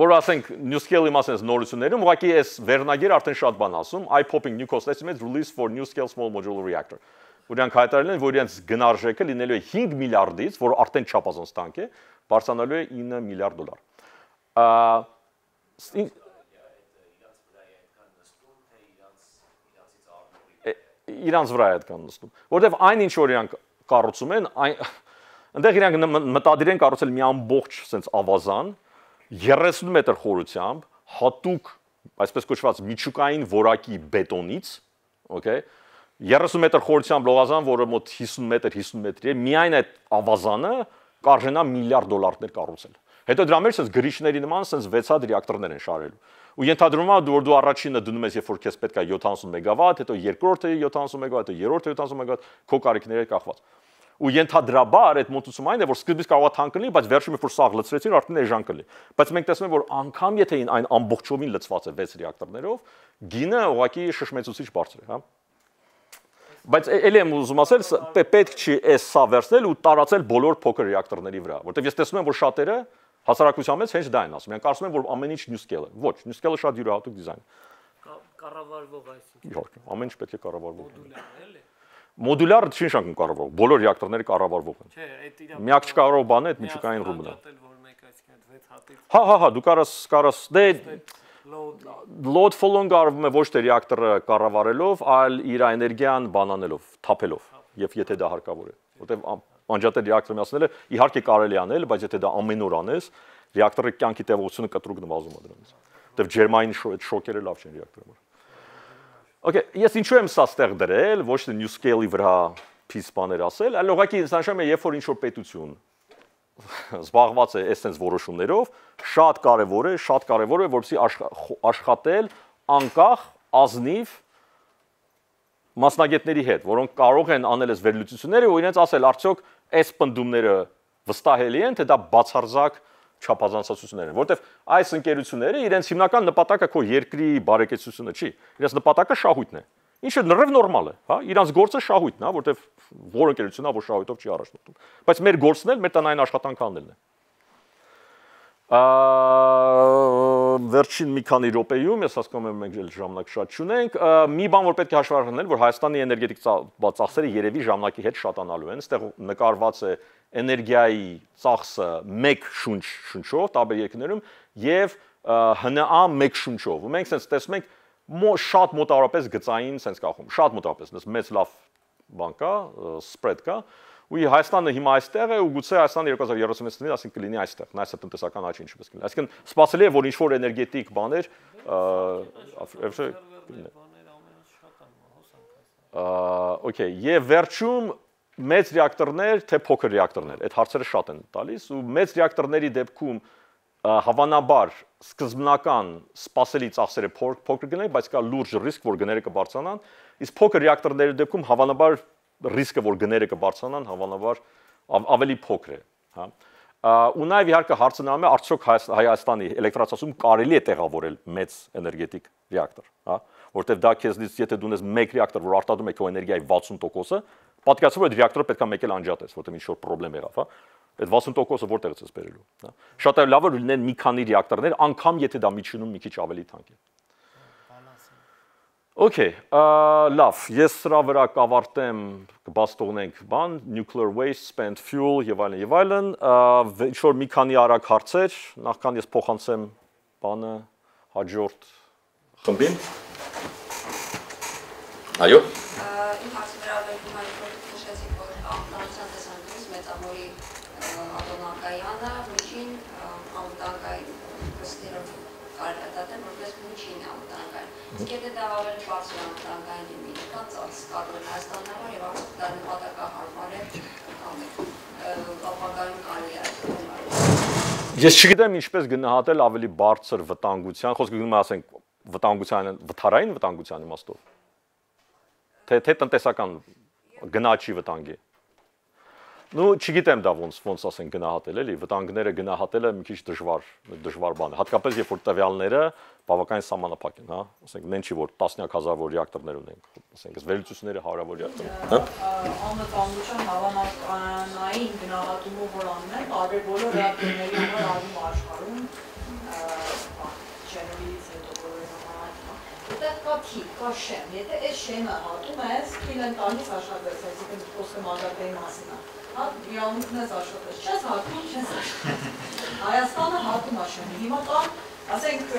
որ ասենք New Scale-ի մասից նորություններում ուղղակի էս վերնագիր արդեն շատ բան ասում, eye popping new cost estimates released for New Scale small modular reactor։ Որոնք հայտարարել են, որ իրենց գնարժեքը լինելու է 5 միլիարդից, որ արդեն չափազանց տանկ է, բարձրանալու է 9 միլիարդ դոլար։ Իրանց վրա է այդքան նստում, որտեվ այն ինչ որ իրանք կառուցում են, այն այնտեղ իրանք մտադիր են կառուցել մի ամբողջ sense ավազան 30 մետր խորությամբ հատուկ այսպես կոչված միջուկային որակի բետոնից, okay, 30 մետր խորությամբ լողազան, որը մոտ 50 մետր 50 մետրի է, միայն այդ ավազանը կարժենա միլիարդ դոլարներ կառուցել։ Հետո դրա մեջ sense գրիչների նման sense 6-ատ ռեակտորներ են շարելու։ Ու ենթադրումա որ դու առաջինը դնում ես, երբ որ քեզ պետք է 70 մեգավատ, հետո երկրորդը 70 մեգավատ, հետո երրորդը 70 մեգավատ, քո կարիքները կախված։ Ու ենթադրաբար այդ մոտուցումը այն է, որ սկզբից կարող է թանկ լինի, բայց վերջում երբ որ սաղ լցրեցին, արդեն էժան կլի։ Բայց մենք տեսնում ենք, որ անգամ եթե այն ամբողջովին լցված է 6 ռեակտորներով, գինը ուղղակի շշմեցուցիչ բարձր է, հա։ Բայց ելի եմ ուզում ասել, պետք չի այս սա վերցնել ու տարածել բոլոր փոքր ռեակտորների վրա, որտեվ ես տեսնում եմ, որ շատերը հասարակության մեջ հենց դա են ասում։ Մենք ասում են, որ ամեն ինչ new scale է։ Ոչ, new scale-ը շատ յուրահատուկ դիզայն է։ Կառավարվող այսինքն։ Իհարկե, ամեն ինչ պետք է կառավարվող լինի։ Մոդուլյար չի նշանակում կառավարվող, բոլոր ռեակտորները կառավարվող են։ Չէ, այդ իրավ։ Միակ չկառավարող բանը այդ միջուկային ռումն է։ Հա, հա, հա, դու կարաս կարաս դե load following արվում է ոչ թե ռեակտորը կառավարելով, այլ իր էներգիան բանանելով, թափելով, եւ եթե դա հարկավոր է, որտեւ անջատել ռեակտորը միացնելը իհարկե կարելի է անել, բայց եթե դա ամեն օր անես, ռեակտորի կյանքի տևողությունը կտրուկ նվազում է դրանից։ Որտեւ ջերմային շոկերը լավ չեն ռեակտորի համար։ Okay, ես ինչու եմ սա ստեղ դրել, ոչ թե new scale-ի վրա piece բաներ ասել, այլ ուղղակի ինձ նշում է, երբ որ ինչ որ պետություն զբաղված է այսպես որոշումներով, շատ կարևոր է, շատ կարևոր է, որպեսզի աշխատել անկախ, ազնիվ մասնագետների հետ, որոնք կարող են անել այս վերլուծությունները ու իրենց ասել, արդյոք այս ընդդումները վստահելի են, թե դա բացարձակ չափազանցացություններ են, որովհետև այս ընկերությունները իրենց հիմնական նպատակը քո երկրի բարեկեցությունը չի, իրենց նպատակը շահույթն է։ Ինչը լրիվ նորմալ է, հա, իրանց գործը շահույթն է, որտեվ որ ընկերությունն է, որ շահույթով չի առաջնորդում։ Բայց մեր գործն էլ մեր տնային աշխատանքանն է։ Ա վերջին մի քանի րոպեյում ես հասկանում եմ մենք էլ ժամանակ շատ չունենք։ Մի բան որ պետք է հաշվարկ անել, որ Հայաստանի էներգետիկ ծախսերը երևի ժամանակի հետ շատանալու են։ Այստեղ նկարված է էներգիայի ծախսը 1 շունչ շունչով տաբեր երկներում եւ ՀՆԱ 1 շունչով։ Ու մենք sense տեսնում ենք շատ մոտավորապես գծային sense կախում, շատ մոտավորապես, դες մեծ լավ բան կա, սպրեդ կա, ու Հայաստանը հիմա այստեղ է ու գուցե Հայաստանը 2036-ին ասենք կլինի այստեղ, նայած այդ տնտեսական աճը ինչպես կլինի։ Այսինքն սпасելի է, որ ինչ որ էներգետիկ բաներ Աֆրիկա Okay, եւ վերջում մեծ ռեակտորներ, թե փոքր ռեակտորներ, այդ հարցերը շատ են տալիս ու մեծ ռեակտորների դեպքում հավանաբար սկզբնական սпасելի ծախսերը փոքր գներ, բայց կա լուրջ ռիսկ, որ գները կբարձրանան, իսկ փոքր ռեակտորների դեպքում հավանաբար ռիսկը, որ գները կբարձրանան, հավանաբար ավելի փոքր է, հա։ Ու նաև իհարկե հարցն անում է արդյոք Հայաստանի էլեկտրացիայում կարելի է տեղավորել մեծ էներգետիկ ռեակտոր, հա, որտեվ դա քեզնից եթե դունես 1 ռեակտոր, որ արտադրում է քո էներգիայի 60%-ը, պատկացրու այդ ռեակտորը պետքա մեկ էլ անջատես, որտեղ ինչ որ խնդրեմ եղավ, հա այդ 60%-ը որտեղից էս բերելու, հա։ Շատ լավ է լինեն մի քանի ռեակտորներ, անկամ եթե դա միջինում մի քիչ ավելի թանկ է։ Okay, լավ, ես սրա վրա կավարտեմ, կբաց թողնենք բան, nuclear waste, spent fuel եւ այլն եւ այլն, ինչ որ մի քանի արագ հարցեր, նախքան ես փոխանցեմ բանը հաջորդ խմբին։ Այո։ Իմ հարցը վերաբերում է որ նշեցիք, որ անտանության տեսանկյունից մետամորի Մինչակայանը միջին անտանգային կստերով կարդատեմ որպես միջին անտանգային։ Իսկ եթե դա ավելի բարձր անտանգային լինի, դա ծածկադրել Հայաստանի համար եւ արդյոք դա նպատակահարմար է կամ ապագայում կարելի է Ես չգիտեմ ինչպես գնահատել ավելի բարձր վտանգության, խոսքը գնում է ասենք վտանգության վթարային վտանգության իմաստով։ Թե թե տնտեսական գնաճի վտանգի։ Ա Ну, չգիտեմ դա ոնց ոնց ասեն գնահատել էլի, վտանգները գնահատելը մի քիչ դժվար, դժվար բան է։ Հատկապես երբ որ տվյալները բավականին սահմանափակ են, հա, ասենք նեն չի որ տասնյակ հազարավոր ռեակտորներ ունենք, ասենք վերլուծությունները հարավոր ռեակտորներ, հա։ Անվտանգության հավանականային գնահատումը որ անեն, տարբեր բոլոր ռեակտորների համար արվում աշխարհում կաթի, կաշեմ, եթե այս շենը հատում ես, իլ ընտանից աշխատես, այսիքն խոսքը մագատեի մասին է, հատ իրավունքն ես աշխատես, չես հատում, չես աշխատես, Հայաստանը հատում աշենը, հիմա կան, ասենք,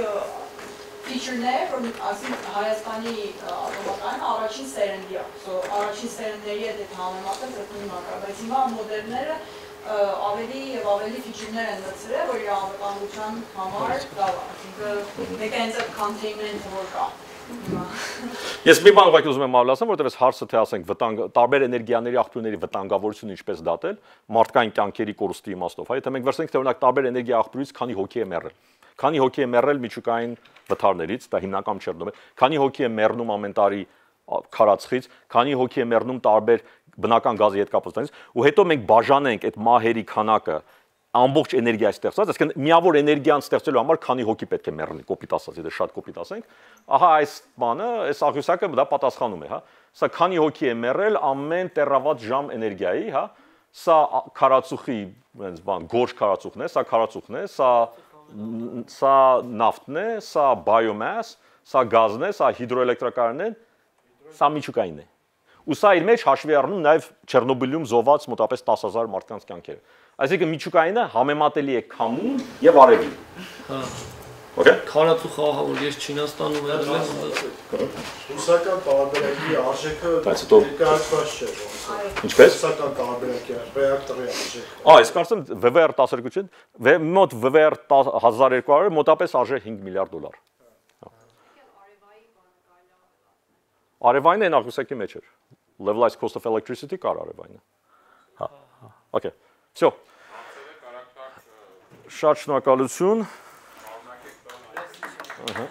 feature-ներ, որ ասենք Հայաստանի ավտոմատային առաջին սերնդի է, so առաջին սերնդների հետ այդ համեմատած այդ նույնը, բայց հիմա մոդելները ավելի եւ ավելի ֆիչերներ են լցրել, որ իր անվտանգության համար դա, այսինքն մեկ այնտեղ containment-ը որ կա։ Ես մի բան ուղղակի ուզում եմ ավելի ասեմ, որովհետև այս հարցը թե ասենք վտանգ տարբեր էներգիաների աղբյուրների վտանգավորությունը ինչպես դատել մարդկային կյանքերի կորստի իմաստով, հա, եթե մենք վերցնենք թե օրինակ տարբեր էներգիա աղբյուրից քանի հոգի է մեռել։ Քանի հոգի է մեռել միջուկային վթարներից, դա հիմնական չերնում է։ Քանի հոգի է մեռնում ամեն տարի քարածխից, քանի հոգի է մեռնում տարբեր բնական գազի հետ կապված ու հետո մենք բաժանենք այդ մահերի քանակը ամբողջ էներգիա ստեղծված, այսինքն միավոր էներգիան ստեղծելու համար քանի հոգի պետք է մեռնի, կոպիտ ասած, եթե շատ կոպիտ ասենք, ահա այս բանը, այս աղյուսակը դա պատասխանում է, հա։ Սա քանի հոգի է մեռել ամեն տերավատ ժամ էներգիայի, հա։ Սա քարածուխի, այնպես բան, գորշ քարածուխն է, սա քարածուխն է, սա սա նավթն է, սա biomass, սա գազն է, սա հիդրոէլեկտրակայանն է, սա միջուկայինն է։ Ու սա իր մեջ հաշվի առնում նաև Չեռնոբիլում զոհված մոտապես 10000 մարդկանց կյանքերը։ Այսինքն միջուկայինը համեմատելի է քամուն եւ արևին։ Հա։ Okay։ Քարացու խաղը որ ես Չինաստանում վերցրեմ։ Ռուսական տարբերակի արժեքը ներկայացված չէ։ Ինչպես? Ռուսական տարբերակի ռեակտորի արժեքը։ Ա, ես կարծեմ VVR 12 չեն, մոտ VVR 1200-ը մոտապես արժե 5 միլիարդ դոլար։ Արևայինը այն աղյուսակի մեջ էր։ Levelized cost of electricity կար արևայինը։ Հա։ Okay։ Всё շատ շնորհակալություն։ Ահա։